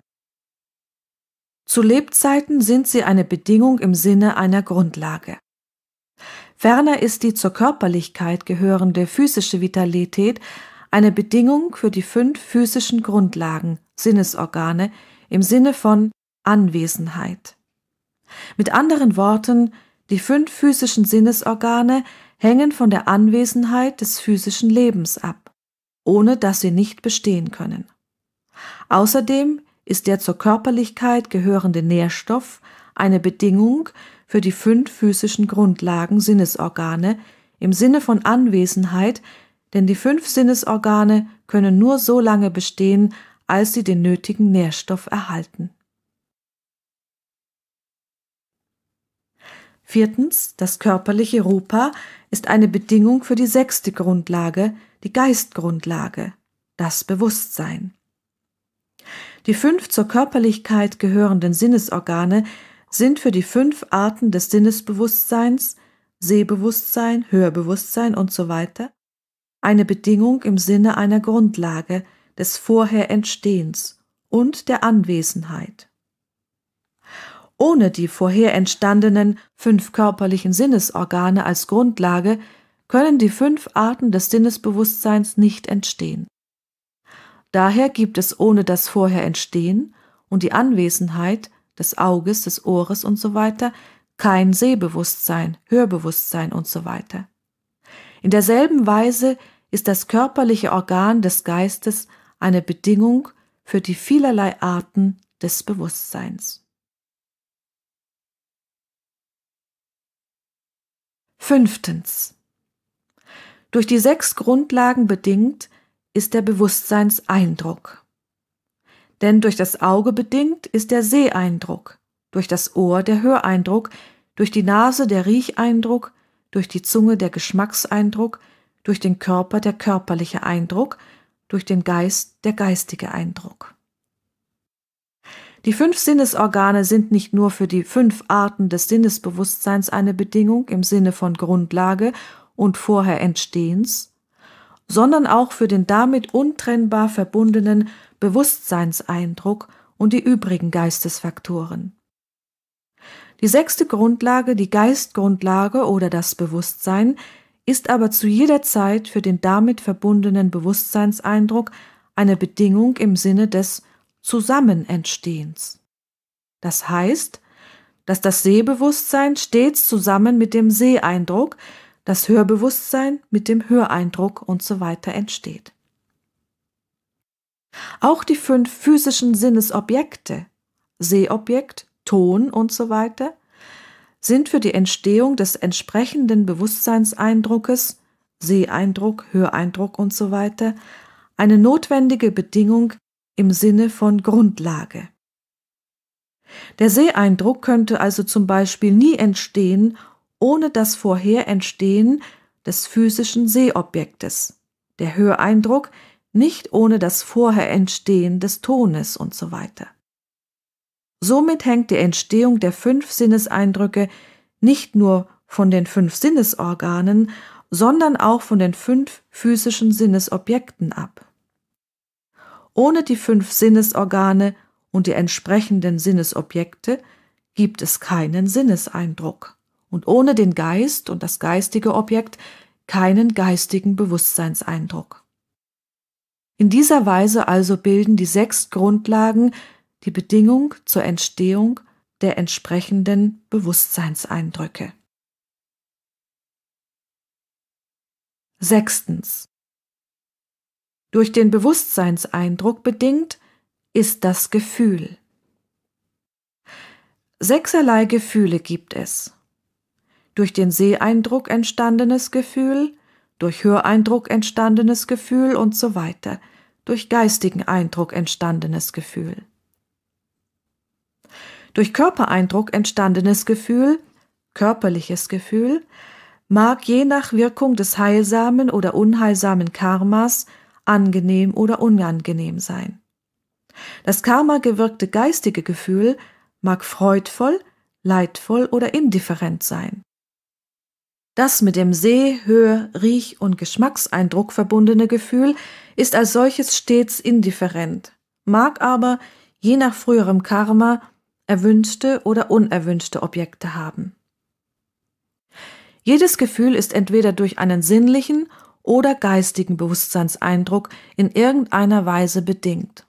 S1: Zu Lebzeiten sind sie eine Bedingung im Sinne einer Grundlage. Ferner ist die zur Körperlichkeit gehörende physische Vitalität eine Bedingung für die fünf physischen Grundlagen, Sinnesorgane, im Sinne von Anwesenheit. Mit anderen Worten, die fünf physischen Sinnesorgane hängen von der Anwesenheit des physischen Lebens ab, ohne dass sie nicht bestehen können. Außerdem ist der zur Körperlichkeit gehörende Nährstoff eine Bedingung für die fünf physischen Grundlagen Sinnesorgane im Sinne von Anwesenheit denn die fünf Sinnesorgane können nur so lange bestehen, als sie den nötigen Nährstoff erhalten. Viertens, das körperliche Rupa ist eine Bedingung für die sechste Grundlage, die Geistgrundlage, das Bewusstsein. Die fünf zur Körperlichkeit gehörenden Sinnesorgane sind für die fünf Arten des Sinnesbewusstseins, Sehbewusstsein, Hörbewusstsein usw. So eine Bedingung im Sinne einer Grundlage des Vorherentstehens und der Anwesenheit. Ohne die vorher entstandenen fünf körperlichen Sinnesorgane als Grundlage können die fünf Arten des Sinnesbewusstseins nicht entstehen. Daher gibt es ohne das Vorherentstehen und die Anwesenheit des Auges, des Ohres usw. So kein Sehbewusstsein, Hörbewusstsein usw. So in derselben Weise ist das körperliche Organ des Geistes eine Bedingung für die vielerlei Arten des Bewusstseins. Fünftens. Durch die sechs Grundlagen bedingt ist der Bewusstseinseindruck. Denn durch das Auge bedingt ist der Seheindruck, durch das Ohr der Höreindruck, durch die Nase der Riecheindruck, durch die Zunge der Geschmackseindruck, durch den Körper der körperliche Eindruck, durch den Geist der geistige Eindruck. Die fünf Sinnesorgane sind nicht nur für die fünf Arten des Sinnesbewusstseins eine Bedingung im Sinne von Grundlage und vorher Entstehens, sondern auch für den damit untrennbar verbundenen Bewusstseinseindruck und die übrigen Geistesfaktoren. Die sechste Grundlage, die Geistgrundlage oder das Bewusstsein, ist aber zu jeder Zeit für den damit verbundenen Bewusstseinseindruck eine Bedingung im Sinne des Zusammenentstehens. Das heißt, dass das Sehbewusstsein stets zusammen mit dem Seheindruck, das Hörbewusstsein mit dem Höreindruck und so weiter entsteht. Auch die fünf physischen Sinnesobjekte, Sehobjekt, Ton und so weiter, sind für die Entstehung des entsprechenden Bewusstseinseindruckes Seheindruck, Höreindruck und So weiter, eine notwendige Bedingung im Sinne von Grundlage. Der Seeeindruck könnte also zum Beispiel nie entstehen ohne das Vorherentstehen des physischen Seeobjektes, der Höreindruck nicht ohne das Vorherentstehen des Tones und so weiter. Somit hängt die Entstehung der fünf Sinneseindrücke nicht nur von den fünf Sinnesorganen, sondern auch von den fünf physischen Sinnesobjekten ab. Ohne die fünf Sinnesorgane und die entsprechenden Sinnesobjekte gibt es keinen Sinneseindruck und ohne den Geist und das geistige Objekt keinen geistigen Bewusstseinseindruck. In dieser Weise also bilden die sechs Grundlagen die Bedingung zur Entstehung der entsprechenden Bewusstseinseindrücke. Sechstens. Durch den Bewusstseinseindruck bedingt ist das Gefühl. Sechserlei Gefühle gibt es. Durch den Seeeindruck entstandenes Gefühl, durch Höreindruck entstandenes Gefühl und so weiter, durch geistigen Eindruck entstandenes Gefühl durch Körpereindruck entstandenes Gefühl, körperliches Gefühl, mag je nach Wirkung des heilsamen oder unheilsamen Karmas angenehm oder unangenehm sein. Das Karma gewirkte geistige Gefühl mag freudvoll, leidvoll oder indifferent sein. Das mit dem Seh-, Höhe-, Riech- und Geschmackseindruck verbundene Gefühl ist als solches stets indifferent, mag aber, je nach früherem Karma, erwünschte oder unerwünschte Objekte haben. Jedes Gefühl ist entweder durch einen sinnlichen oder geistigen Bewusstseinseindruck in irgendeiner Weise bedingt.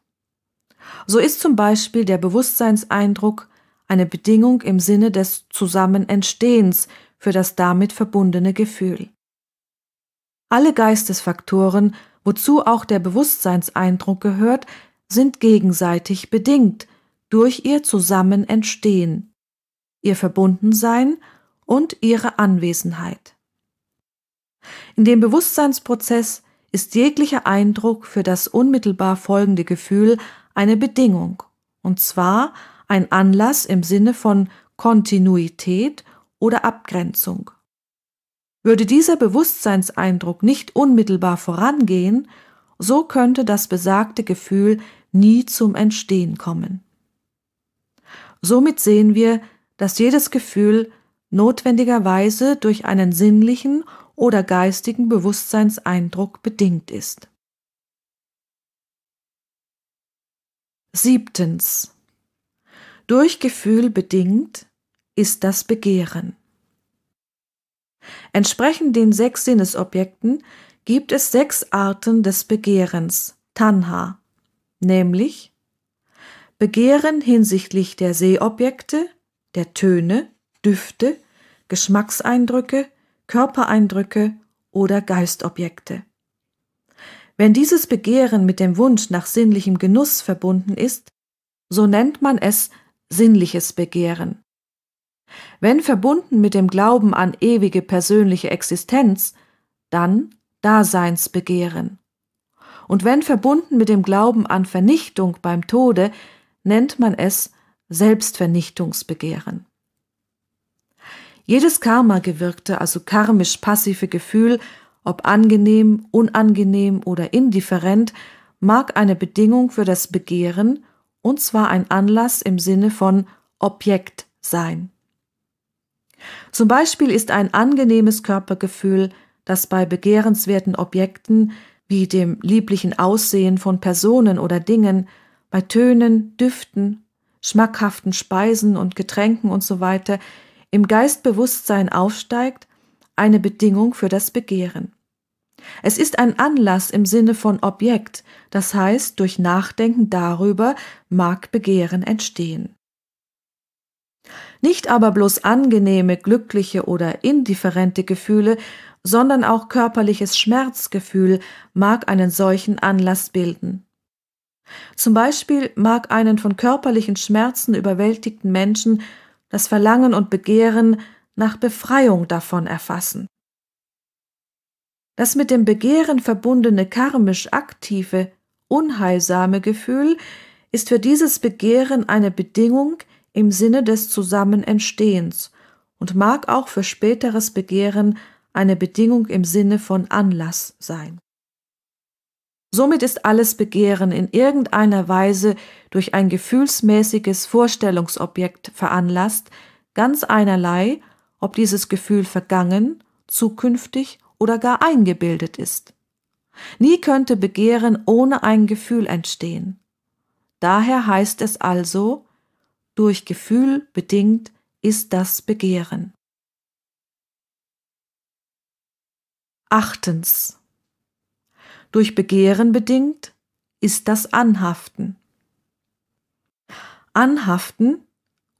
S1: So ist zum Beispiel der Bewusstseinseindruck eine Bedingung im Sinne des Zusammenentstehens für das damit verbundene Gefühl. Alle Geistesfaktoren, wozu auch der Bewusstseinseindruck gehört, sind gegenseitig bedingt, durch ihr zusammen entstehen, ihr Verbundensein und ihre Anwesenheit. In dem Bewusstseinsprozess ist jeglicher Eindruck für das unmittelbar folgende Gefühl eine Bedingung, und zwar ein Anlass im Sinne von Kontinuität oder Abgrenzung. Würde dieser Bewusstseinseindruck nicht unmittelbar vorangehen, so könnte das besagte Gefühl nie zum Entstehen kommen. Somit sehen wir, dass jedes Gefühl notwendigerweise durch einen sinnlichen oder geistigen Bewusstseinseindruck bedingt ist. Siebtens. Durch Gefühl bedingt ist das Begehren. Entsprechend den sechs Sinnesobjekten gibt es sechs Arten des Begehrens, Tanha, nämlich Begehren hinsichtlich der Sehobjekte, der Töne, Düfte, Geschmackseindrücke, Körpereindrücke oder Geistobjekte. Wenn dieses Begehren mit dem Wunsch nach sinnlichem Genuss verbunden ist, so nennt man es sinnliches Begehren. Wenn verbunden mit dem Glauben an ewige persönliche Existenz, dann Daseinsbegehren. Und wenn verbunden mit dem Glauben an Vernichtung beim Tode, nennt man es Selbstvernichtungsbegehren. Jedes karma gewirkte, also karmisch passive Gefühl, ob angenehm, unangenehm oder indifferent, mag eine Bedingung für das Begehren und zwar ein Anlass im Sinne von Objekt sein. Zum Beispiel ist ein angenehmes Körpergefühl, das bei begehrenswerten Objekten wie dem lieblichen Aussehen von Personen oder Dingen bei Tönen, Düften, schmackhaften Speisen und Getränken usw. So im Geistbewusstsein aufsteigt, eine Bedingung für das Begehren. Es ist ein Anlass im Sinne von Objekt, das heißt, durch Nachdenken darüber mag Begehren entstehen. Nicht aber bloß angenehme, glückliche oder indifferente Gefühle, sondern auch körperliches Schmerzgefühl mag einen solchen Anlass bilden. Zum Beispiel mag einen von körperlichen Schmerzen überwältigten Menschen das Verlangen und Begehren nach Befreiung davon erfassen. Das mit dem Begehren verbundene karmisch aktive, unheilsame Gefühl ist für dieses Begehren eine Bedingung im Sinne des Zusammenentstehens und mag auch für späteres Begehren eine Bedingung im Sinne von Anlass sein. Somit ist alles Begehren in irgendeiner Weise durch ein gefühlsmäßiges Vorstellungsobjekt veranlasst, ganz einerlei, ob dieses Gefühl vergangen, zukünftig oder gar eingebildet ist. Nie könnte Begehren ohne ein Gefühl entstehen. Daher heißt es also, durch Gefühl bedingt ist das Begehren. Achtens durch Begehren bedingt, ist das Anhaften. Anhaften,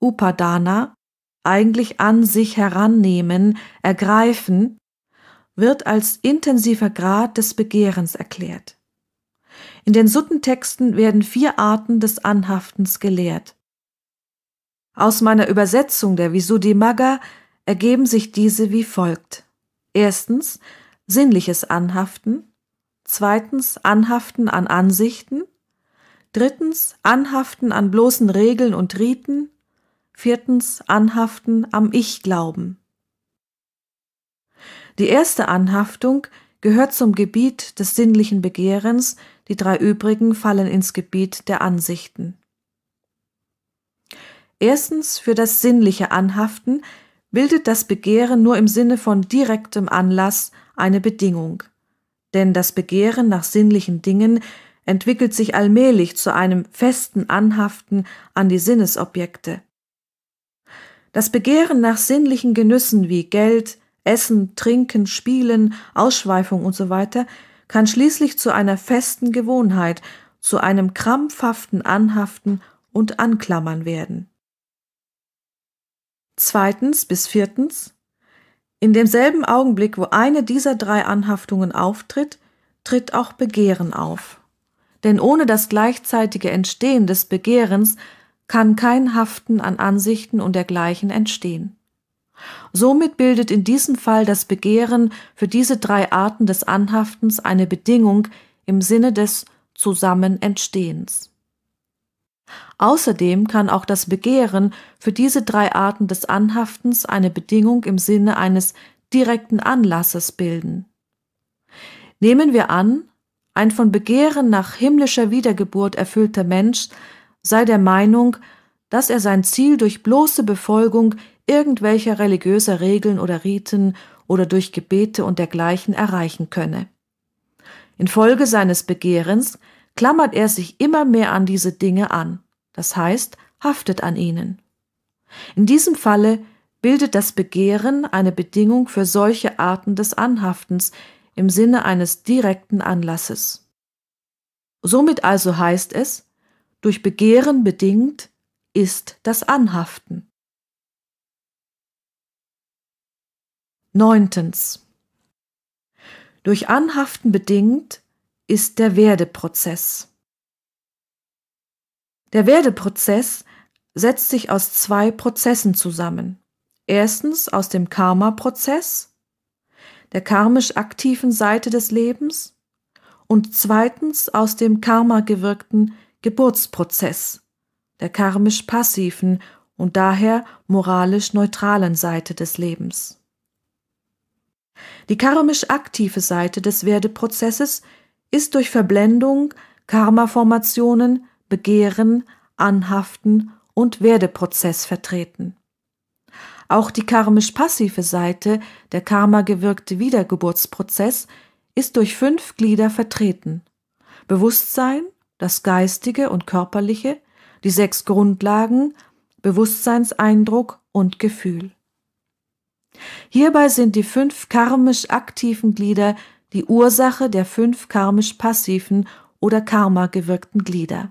S1: Upadana, eigentlich an sich herannehmen, ergreifen, wird als intensiver Grad des Begehrens erklärt. In den Suttentexten werden vier Arten des Anhaftens gelehrt. Aus meiner Übersetzung der Visuddhimagga ergeben sich diese wie folgt. Erstens sinnliches Anhaften, zweitens Anhaften an Ansichten, drittens Anhaften an bloßen Regeln und Riten, viertens Anhaften am Ich-Glauben. Die erste Anhaftung gehört zum Gebiet des sinnlichen Begehrens, die drei übrigen fallen ins Gebiet der Ansichten. Erstens für das sinnliche Anhaften bildet das Begehren nur im Sinne von direktem Anlass eine Bedingung denn das Begehren nach sinnlichen Dingen entwickelt sich allmählich zu einem festen Anhaften an die Sinnesobjekte. Das Begehren nach sinnlichen Genüssen wie Geld, Essen, Trinken, Spielen, Ausschweifung usw. So kann schließlich zu einer festen Gewohnheit, zu einem krampfhaften Anhaften und Anklammern werden. Zweitens bis viertens in demselben Augenblick, wo eine dieser drei Anhaftungen auftritt, tritt auch Begehren auf. Denn ohne das gleichzeitige Entstehen des Begehrens kann kein Haften an Ansichten und dergleichen entstehen. Somit bildet in diesem Fall das Begehren für diese drei Arten des Anhaftens eine Bedingung im Sinne des Zusammenentstehens. Außerdem kann auch das Begehren für diese drei Arten des Anhaftens eine Bedingung im Sinne eines direkten Anlasses bilden. Nehmen wir an, ein von Begehren nach himmlischer Wiedergeburt erfüllter Mensch sei der Meinung, dass er sein Ziel durch bloße Befolgung irgendwelcher religiöser Regeln oder Riten oder durch Gebete und dergleichen erreichen könne. Infolge seines Begehrens klammert er sich immer mehr an diese Dinge an, das heißt haftet an ihnen. In diesem Falle bildet das Begehren eine Bedingung für solche Arten des Anhaftens im Sinne eines direkten Anlasses. Somit also heißt es, durch Begehren bedingt ist das Anhaften. Neuntens. Durch Anhaften bedingt ist der Werdeprozess. Der Werdeprozess setzt sich aus zwei Prozessen zusammen. Erstens aus dem Karma-Prozess, der karmisch aktiven Seite des Lebens, und zweitens aus dem karma-gewirkten Geburtsprozess, der karmisch passiven und daher moralisch neutralen Seite des Lebens. Die karmisch aktive Seite des Werdeprozesses ist durch Verblendung, Karma-Formationen, Begehren, Anhaften und Werdeprozess vertreten. Auch die karmisch-passive Seite, der karma-gewirkte Wiedergeburtsprozess, ist durch fünf Glieder vertreten. Bewusstsein, das Geistige und Körperliche, die sechs Grundlagen, Bewusstseinseindruck und Gefühl. Hierbei sind die fünf karmisch aktiven Glieder die Ursache der fünf karmisch passiven oder karma gewirkten Glieder.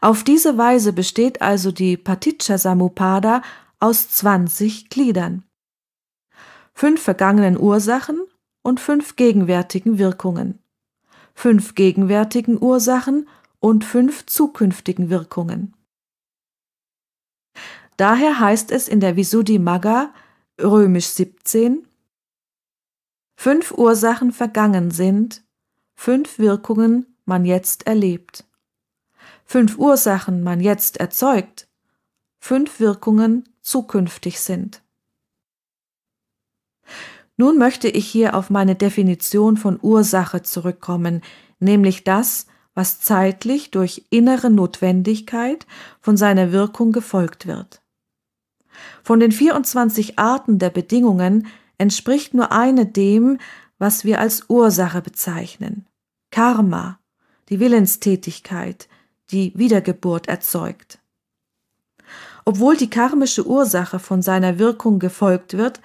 S1: Auf diese Weise besteht also die Paticca Samuppada aus 20 Gliedern. Fünf vergangenen Ursachen und fünf gegenwärtigen Wirkungen. Fünf gegenwärtigen Ursachen und fünf zukünftigen Wirkungen. Daher heißt es in der Visuddhimagga, römisch 17, fünf Ursachen vergangen sind, fünf Wirkungen man jetzt erlebt, fünf Ursachen man jetzt erzeugt, fünf Wirkungen zukünftig sind. Nun möchte ich hier auf meine Definition von Ursache zurückkommen, nämlich das, was zeitlich durch innere Notwendigkeit von seiner Wirkung gefolgt wird. Von den 24 Arten der Bedingungen entspricht nur eine dem, was wir als Ursache bezeichnen. Karma, die Willenstätigkeit, die Wiedergeburt erzeugt. Obwohl die karmische Ursache von seiner Wirkung gefolgt wird,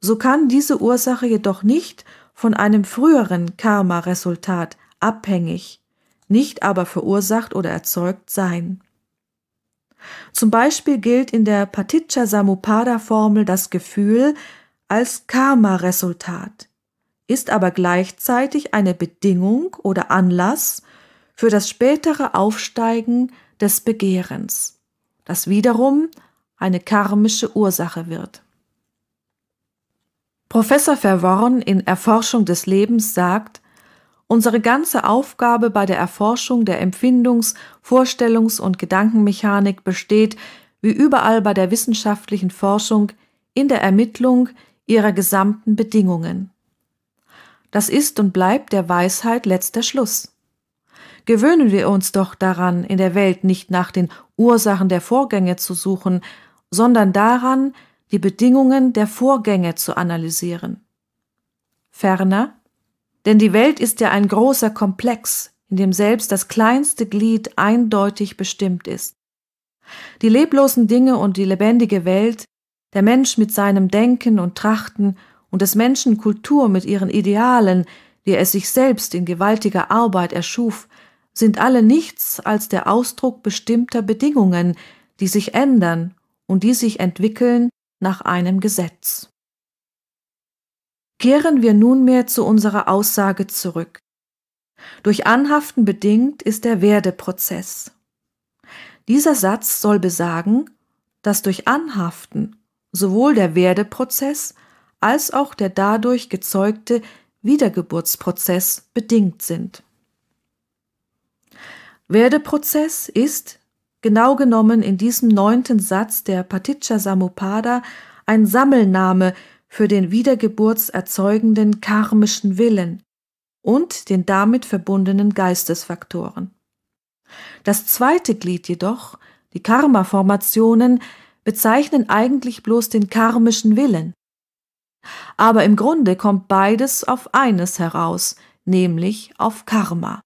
S1: so kann diese Ursache jedoch nicht von einem früheren Karma-Resultat abhängig, nicht aber verursacht oder erzeugt sein. Zum Beispiel gilt in der Paticca Samuppada Formel das Gefühl, als Karma-Resultat, ist aber gleichzeitig eine Bedingung oder Anlass für das spätere Aufsteigen des Begehrens, das wiederum eine karmische Ursache wird. Professor Verworren in Erforschung des Lebens sagt, unsere ganze Aufgabe bei der Erforschung der Empfindungs-, Vorstellungs- und Gedankenmechanik besteht, wie überall bei der wissenschaftlichen Forschung, in der Ermittlung ihrer gesamten Bedingungen. Das ist und bleibt der Weisheit letzter Schluss. Gewöhnen wir uns doch daran, in der Welt nicht nach den Ursachen der Vorgänge zu suchen, sondern daran, die Bedingungen der Vorgänge zu analysieren. Ferner, denn die Welt ist ja ein großer Komplex, in dem selbst das kleinste Glied eindeutig bestimmt ist. Die leblosen Dinge und die lebendige Welt der Mensch mit seinem Denken und Trachten und des Menschen Kultur mit ihren Idealen, die er sich selbst in gewaltiger Arbeit erschuf, sind alle nichts als der Ausdruck bestimmter Bedingungen, die sich ändern und die sich entwickeln nach einem Gesetz. Kehren wir nunmehr zu unserer Aussage zurück. Durch Anhaften bedingt ist der Werdeprozess. Dieser Satz soll besagen, dass durch Anhaften sowohl der Werdeprozess als auch der dadurch gezeugte Wiedergeburtsprozess bedingt sind. Werdeprozess ist, genau genommen in diesem neunten Satz der Paticca Samuppada, ein Sammelname für den wiedergeburtserzeugenden karmischen Willen und den damit verbundenen Geistesfaktoren. Das zweite Glied jedoch, die Karma-Formationen, bezeichnen eigentlich bloß den karmischen Willen. Aber im Grunde kommt beides auf eines heraus, nämlich auf Karma.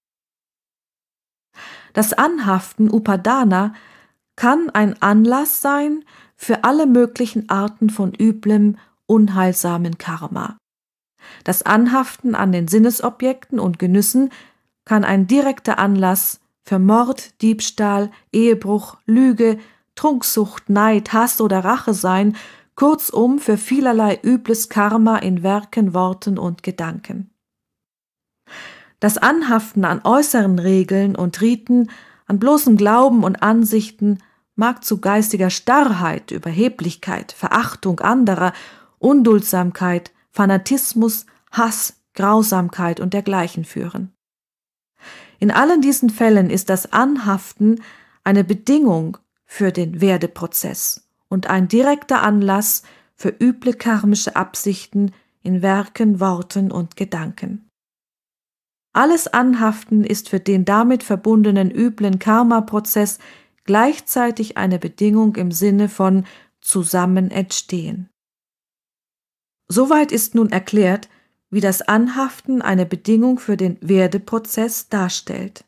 S1: Das Anhaften Upadana kann ein Anlass sein für alle möglichen Arten von üblem, unheilsamen Karma. Das Anhaften an den Sinnesobjekten und Genüssen kann ein direkter Anlass für Mord, Diebstahl, Ehebruch, Lüge, Trunksucht, Neid, Hass oder Rache sein, kurzum für vielerlei übles Karma in Werken, Worten und Gedanken. Das Anhaften an äußeren Regeln und Riten, an bloßen Glauben und Ansichten mag zu geistiger Starrheit, Überheblichkeit, Verachtung anderer, Unduldsamkeit, Fanatismus, Hass, Grausamkeit und dergleichen führen. In allen diesen Fällen ist das Anhaften eine Bedingung für den Werdeprozess und ein direkter Anlass für üble karmische Absichten in Werken, Worten und Gedanken. Alles Anhaften ist für den damit verbundenen üblen Karma-Prozess gleichzeitig eine Bedingung im Sinne von zusammen entstehen. Soweit ist nun erklärt, wie das Anhaften eine Bedingung für den Werdeprozess darstellt.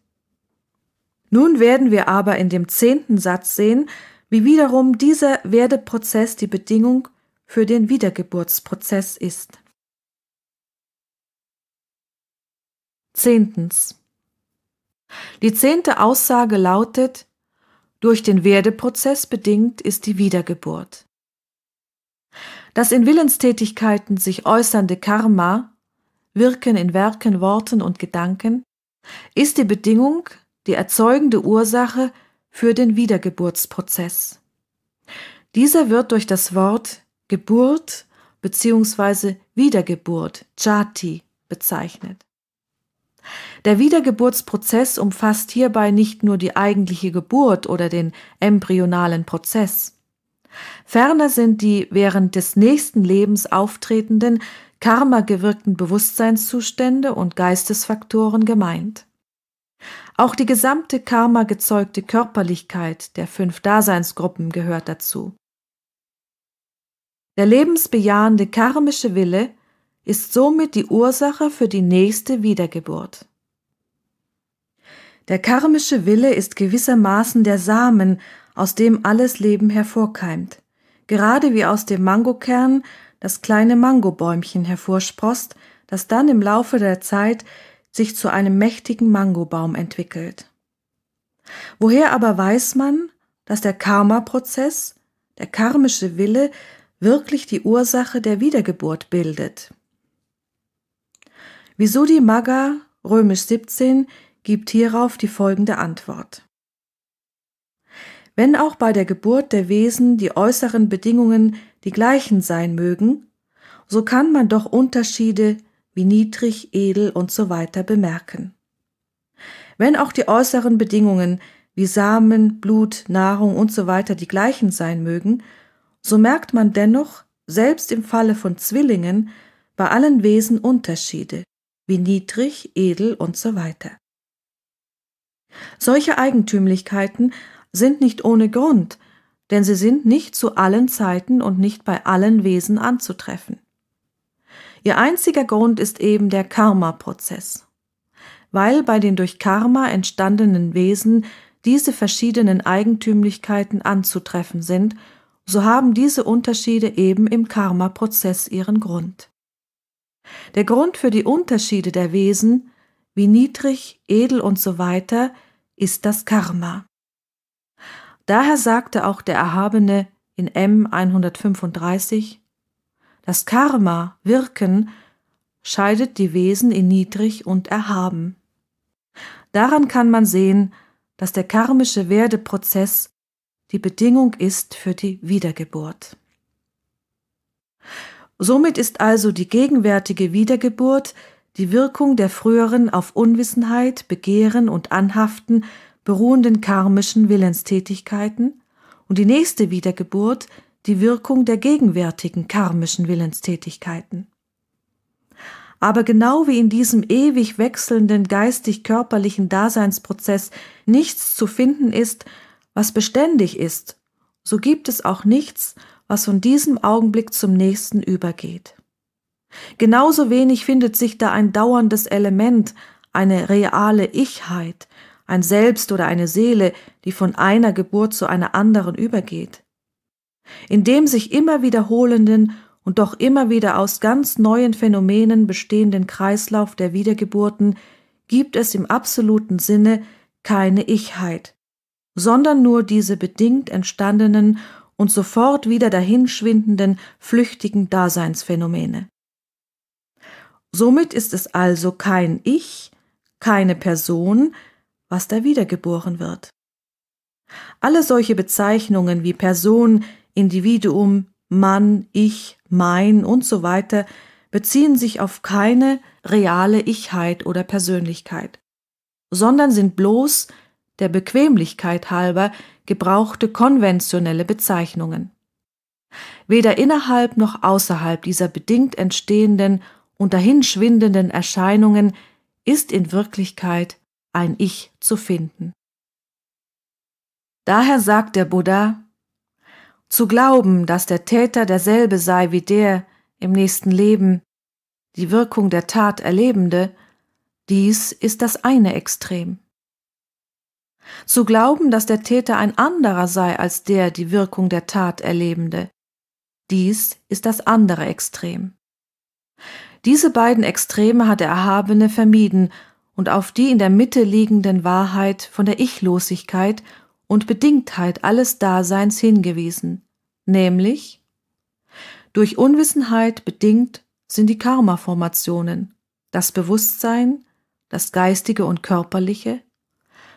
S1: Nun werden wir aber in dem zehnten Satz sehen, wie wiederum dieser Werdeprozess die Bedingung für den Wiedergeburtsprozess ist. Zehntens. Die zehnte Aussage lautet, durch den Werdeprozess bedingt ist die Wiedergeburt. Das in Willenstätigkeiten sich äußernde Karma, Wirken in Werken, Worten und Gedanken, ist die Bedingung die erzeugende Ursache für den Wiedergeburtsprozess. Dieser wird durch das Wort Geburt bzw. Wiedergeburt, Jati, bezeichnet. Der Wiedergeburtsprozess umfasst hierbei nicht nur die eigentliche Geburt oder den embryonalen Prozess. Ferner sind die während des nächsten Lebens auftretenden, karma gewirkten Bewusstseinszustände und Geistesfaktoren gemeint. Auch die gesamte Karma gezeugte Körperlichkeit der fünf Daseinsgruppen gehört dazu. Der lebensbejahende karmische Wille ist somit die Ursache für die nächste Wiedergeburt. Der karmische Wille ist gewissermaßen der Samen, aus dem alles Leben hervorkeimt, gerade wie aus dem Mangokern das kleine Mangobäumchen hervorsprost, das dann im Laufe der Zeit sich zu einem mächtigen Mangobaum entwickelt. Woher aber weiß man, dass der Karma-Prozess, der karmische Wille, wirklich die Ursache der Wiedergeburt bildet? Wieso die Magga römisch 17 gibt hierauf die folgende Antwort. Wenn auch bei der Geburt der Wesen die äußeren Bedingungen die gleichen sein mögen, so kann man doch Unterschiede wie niedrig, edel und so weiter bemerken. Wenn auch die äußeren Bedingungen wie Samen, Blut, Nahrung und so weiter die gleichen sein mögen, so merkt man dennoch, selbst im Falle von Zwillingen, bei allen Wesen Unterschiede, wie niedrig, edel und so weiter. Solche Eigentümlichkeiten sind nicht ohne Grund, denn sie sind nicht zu allen Zeiten und nicht bei allen Wesen anzutreffen. Ihr einziger Grund ist eben der Karma-Prozess. Weil bei den durch Karma entstandenen Wesen diese verschiedenen Eigentümlichkeiten anzutreffen sind, so haben diese Unterschiede eben im Karma-Prozess ihren Grund. Der Grund für die Unterschiede der Wesen, wie niedrig, edel und so weiter, ist das Karma. Daher sagte auch der Erhabene in M 135 das Karma wirken, scheidet die Wesen in niedrig und erhaben. Daran kann man sehen, dass der karmische Werdeprozess die Bedingung ist für die Wiedergeburt. Somit ist also die gegenwärtige Wiedergeburt die Wirkung der früheren auf Unwissenheit, Begehren und Anhaften beruhenden karmischen Willenstätigkeiten und die nächste Wiedergeburt die Wirkung der gegenwärtigen karmischen Willenstätigkeiten. Aber genau wie in diesem ewig wechselnden geistig-körperlichen Daseinsprozess nichts zu finden ist, was beständig ist, so gibt es auch nichts, was von diesem Augenblick zum nächsten übergeht. Genauso wenig findet sich da ein dauerndes Element, eine reale Ichheit, ein Selbst oder eine Seele, die von einer Geburt zu einer anderen übergeht in dem sich immer wiederholenden und doch immer wieder aus ganz neuen Phänomenen bestehenden Kreislauf der Wiedergeburten gibt es im absoluten Sinne keine Ichheit, sondern nur diese bedingt entstandenen und sofort wieder dahinschwindenden, flüchtigen Daseinsphänomene. Somit ist es also kein Ich, keine Person, was da wiedergeboren wird. Alle solche Bezeichnungen wie Person, Individuum, Mann, ich, mein und so weiter beziehen sich auf keine reale Ichheit oder Persönlichkeit, sondern sind bloß der Bequemlichkeit halber gebrauchte konventionelle Bezeichnungen. Weder innerhalb noch außerhalb dieser bedingt entstehenden und dahinschwindenden Erscheinungen ist in Wirklichkeit ein Ich zu finden. Daher sagt der Buddha, zu glauben, dass der Täter derselbe sei wie der im nächsten Leben, die Wirkung der Tat Erlebende, dies ist das eine Extrem. Zu glauben, dass der Täter ein anderer sei als der die Wirkung der Tat Erlebende, dies ist das andere Extrem. Diese beiden Extreme hat der Erhabene vermieden und auf die in der Mitte liegenden Wahrheit von der Ichlosigkeit und Bedingtheit alles Daseins hingewiesen, nämlich durch Unwissenheit bedingt sind die Karma-Formationen, das Bewusstsein, das Geistige und Körperliche,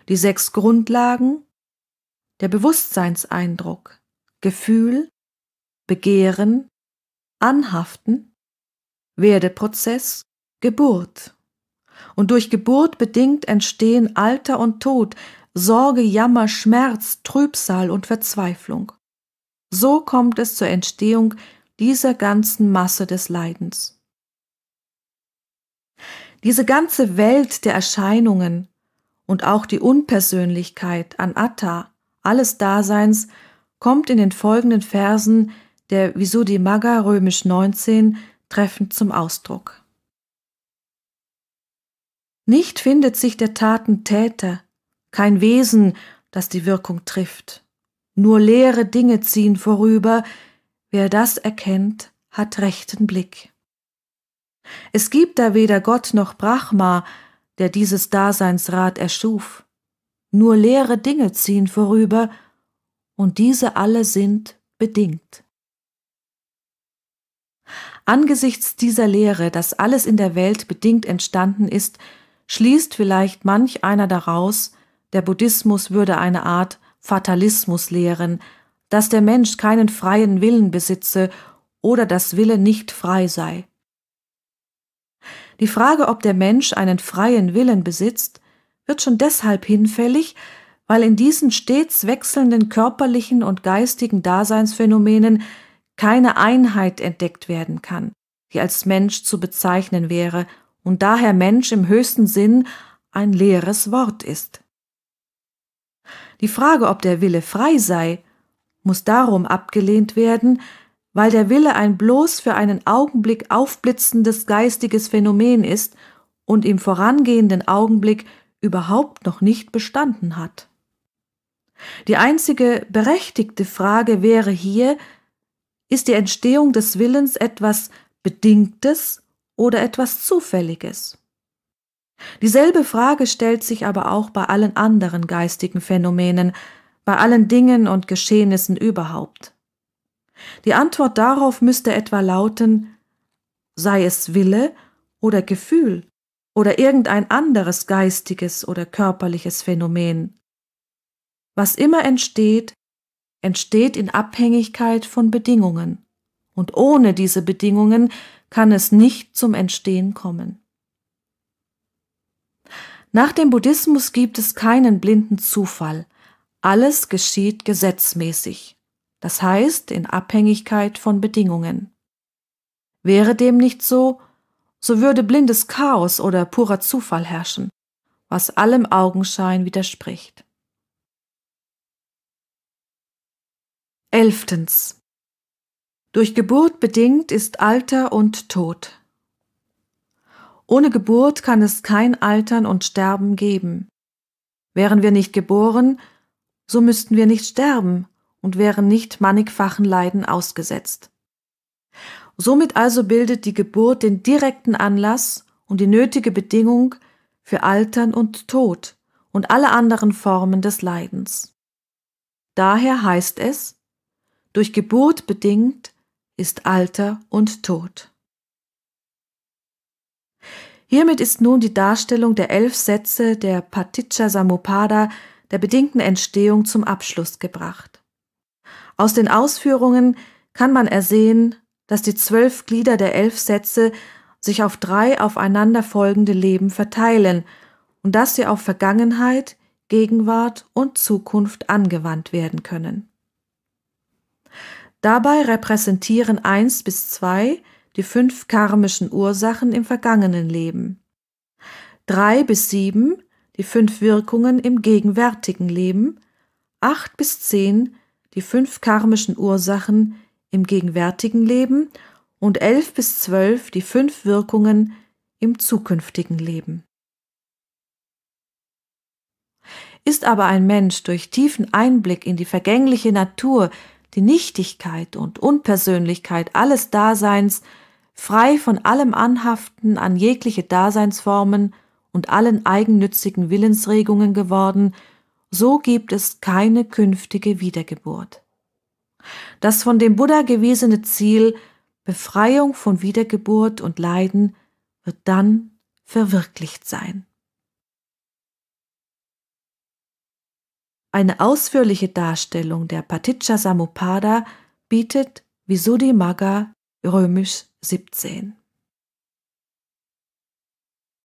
S1: die sechs Grundlagen, der Bewusstseinseindruck, Gefühl, Begehren, Anhaften, Werdeprozess, Geburt. Und durch Geburt bedingt entstehen Alter und Tod, Sorge, Jammer, Schmerz, Trübsal und Verzweiflung. So kommt es zur Entstehung dieser ganzen Masse des Leidens. Diese ganze Welt der Erscheinungen und auch die Unpersönlichkeit an Atta, alles Daseins, kommt in den folgenden Versen der Visuddhimagga römisch 19 treffend zum Ausdruck. Nicht findet sich der Taten Täter, kein Wesen, das die Wirkung trifft. Nur leere Dinge ziehen vorüber, wer das erkennt, hat rechten Blick. Es gibt da weder Gott noch Brahma, der dieses Daseinsrad erschuf. Nur leere Dinge ziehen vorüber, und diese alle sind bedingt. Angesichts dieser Lehre, dass alles in der Welt bedingt entstanden ist, schließt vielleicht manch einer daraus, der Buddhismus würde eine Art Fatalismus lehren, dass der Mensch keinen freien Willen besitze oder das Wille nicht frei sei. Die Frage, ob der Mensch einen freien Willen besitzt, wird schon deshalb hinfällig, weil in diesen stets wechselnden körperlichen und geistigen Daseinsphänomenen keine Einheit entdeckt werden kann, die als Mensch zu bezeichnen wäre und daher Mensch im höchsten Sinn ein leeres Wort ist. Die Frage, ob der Wille frei sei, muss darum abgelehnt werden, weil der Wille ein bloß für einen Augenblick aufblitzendes geistiges Phänomen ist und im vorangehenden Augenblick überhaupt noch nicht bestanden hat. Die einzige berechtigte Frage wäre hier, ist die Entstehung des Willens etwas Bedingtes oder etwas Zufälliges? Dieselbe Frage stellt sich aber auch bei allen anderen geistigen Phänomenen, bei allen Dingen und Geschehnissen überhaupt. Die Antwort darauf müsste etwa lauten, sei es Wille oder Gefühl oder irgendein anderes geistiges oder körperliches Phänomen. Was immer entsteht, entsteht in Abhängigkeit von Bedingungen, und ohne diese Bedingungen kann es nicht zum Entstehen kommen. Nach dem Buddhismus gibt es keinen blinden Zufall. Alles geschieht gesetzmäßig, das heißt in Abhängigkeit von Bedingungen. Wäre dem nicht so, so würde blindes Chaos oder purer Zufall herrschen, was allem Augenschein widerspricht. Elftens. Durch Geburt bedingt ist Alter und Tod. Ohne Geburt kann es kein Altern und Sterben geben. Wären wir nicht geboren, so müssten wir nicht sterben und wären nicht mannigfachen Leiden ausgesetzt. Somit also bildet die Geburt den direkten Anlass und die nötige Bedingung für Altern und Tod und alle anderen Formen des Leidens. Daher heißt es, durch Geburt bedingt ist Alter und Tod. Hiermit ist nun die Darstellung der elf Sätze der Paticca Samuppada, der bedingten Entstehung, zum Abschluss gebracht. Aus den Ausführungen kann man ersehen, dass die zwölf Glieder der elf Sätze sich auf drei aufeinanderfolgende Leben verteilen und dass sie auf Vergangenheit, Gegenwart und Zukunft angewandt werden können. Dabei repräsentieren eins bis zwei die fünf karmischen Ursachen im vergangenen Leben. Drei bis sieben, die fünf Wirkungen im gegenwärtigen Leben. Acht bis zehn, die fünf karmischen Ursachen im gegenwärtigen Leben und elf bis zwölf die fünf Wirkungen im zukünftigen Leben. Ist aber ein Mensch durch tiefen Einblick in die vergängliche Natur die Nichtigkeit und Unpersönlichkeit alles Daseins, frei von allem Anhaften an jegliche Daseinsformen und allen eigennützigen Willensregungen geworden, so gibt es keine künftige Wiedergeburt. Das von dem Buddha gewiesene Ziel Befreiung von Wiedergeburt und Leiden wird dann verwirklicht sein. Eine ausführliche Darstellung der Paticca Samuppada bietet Visuddhimagga römisch 17.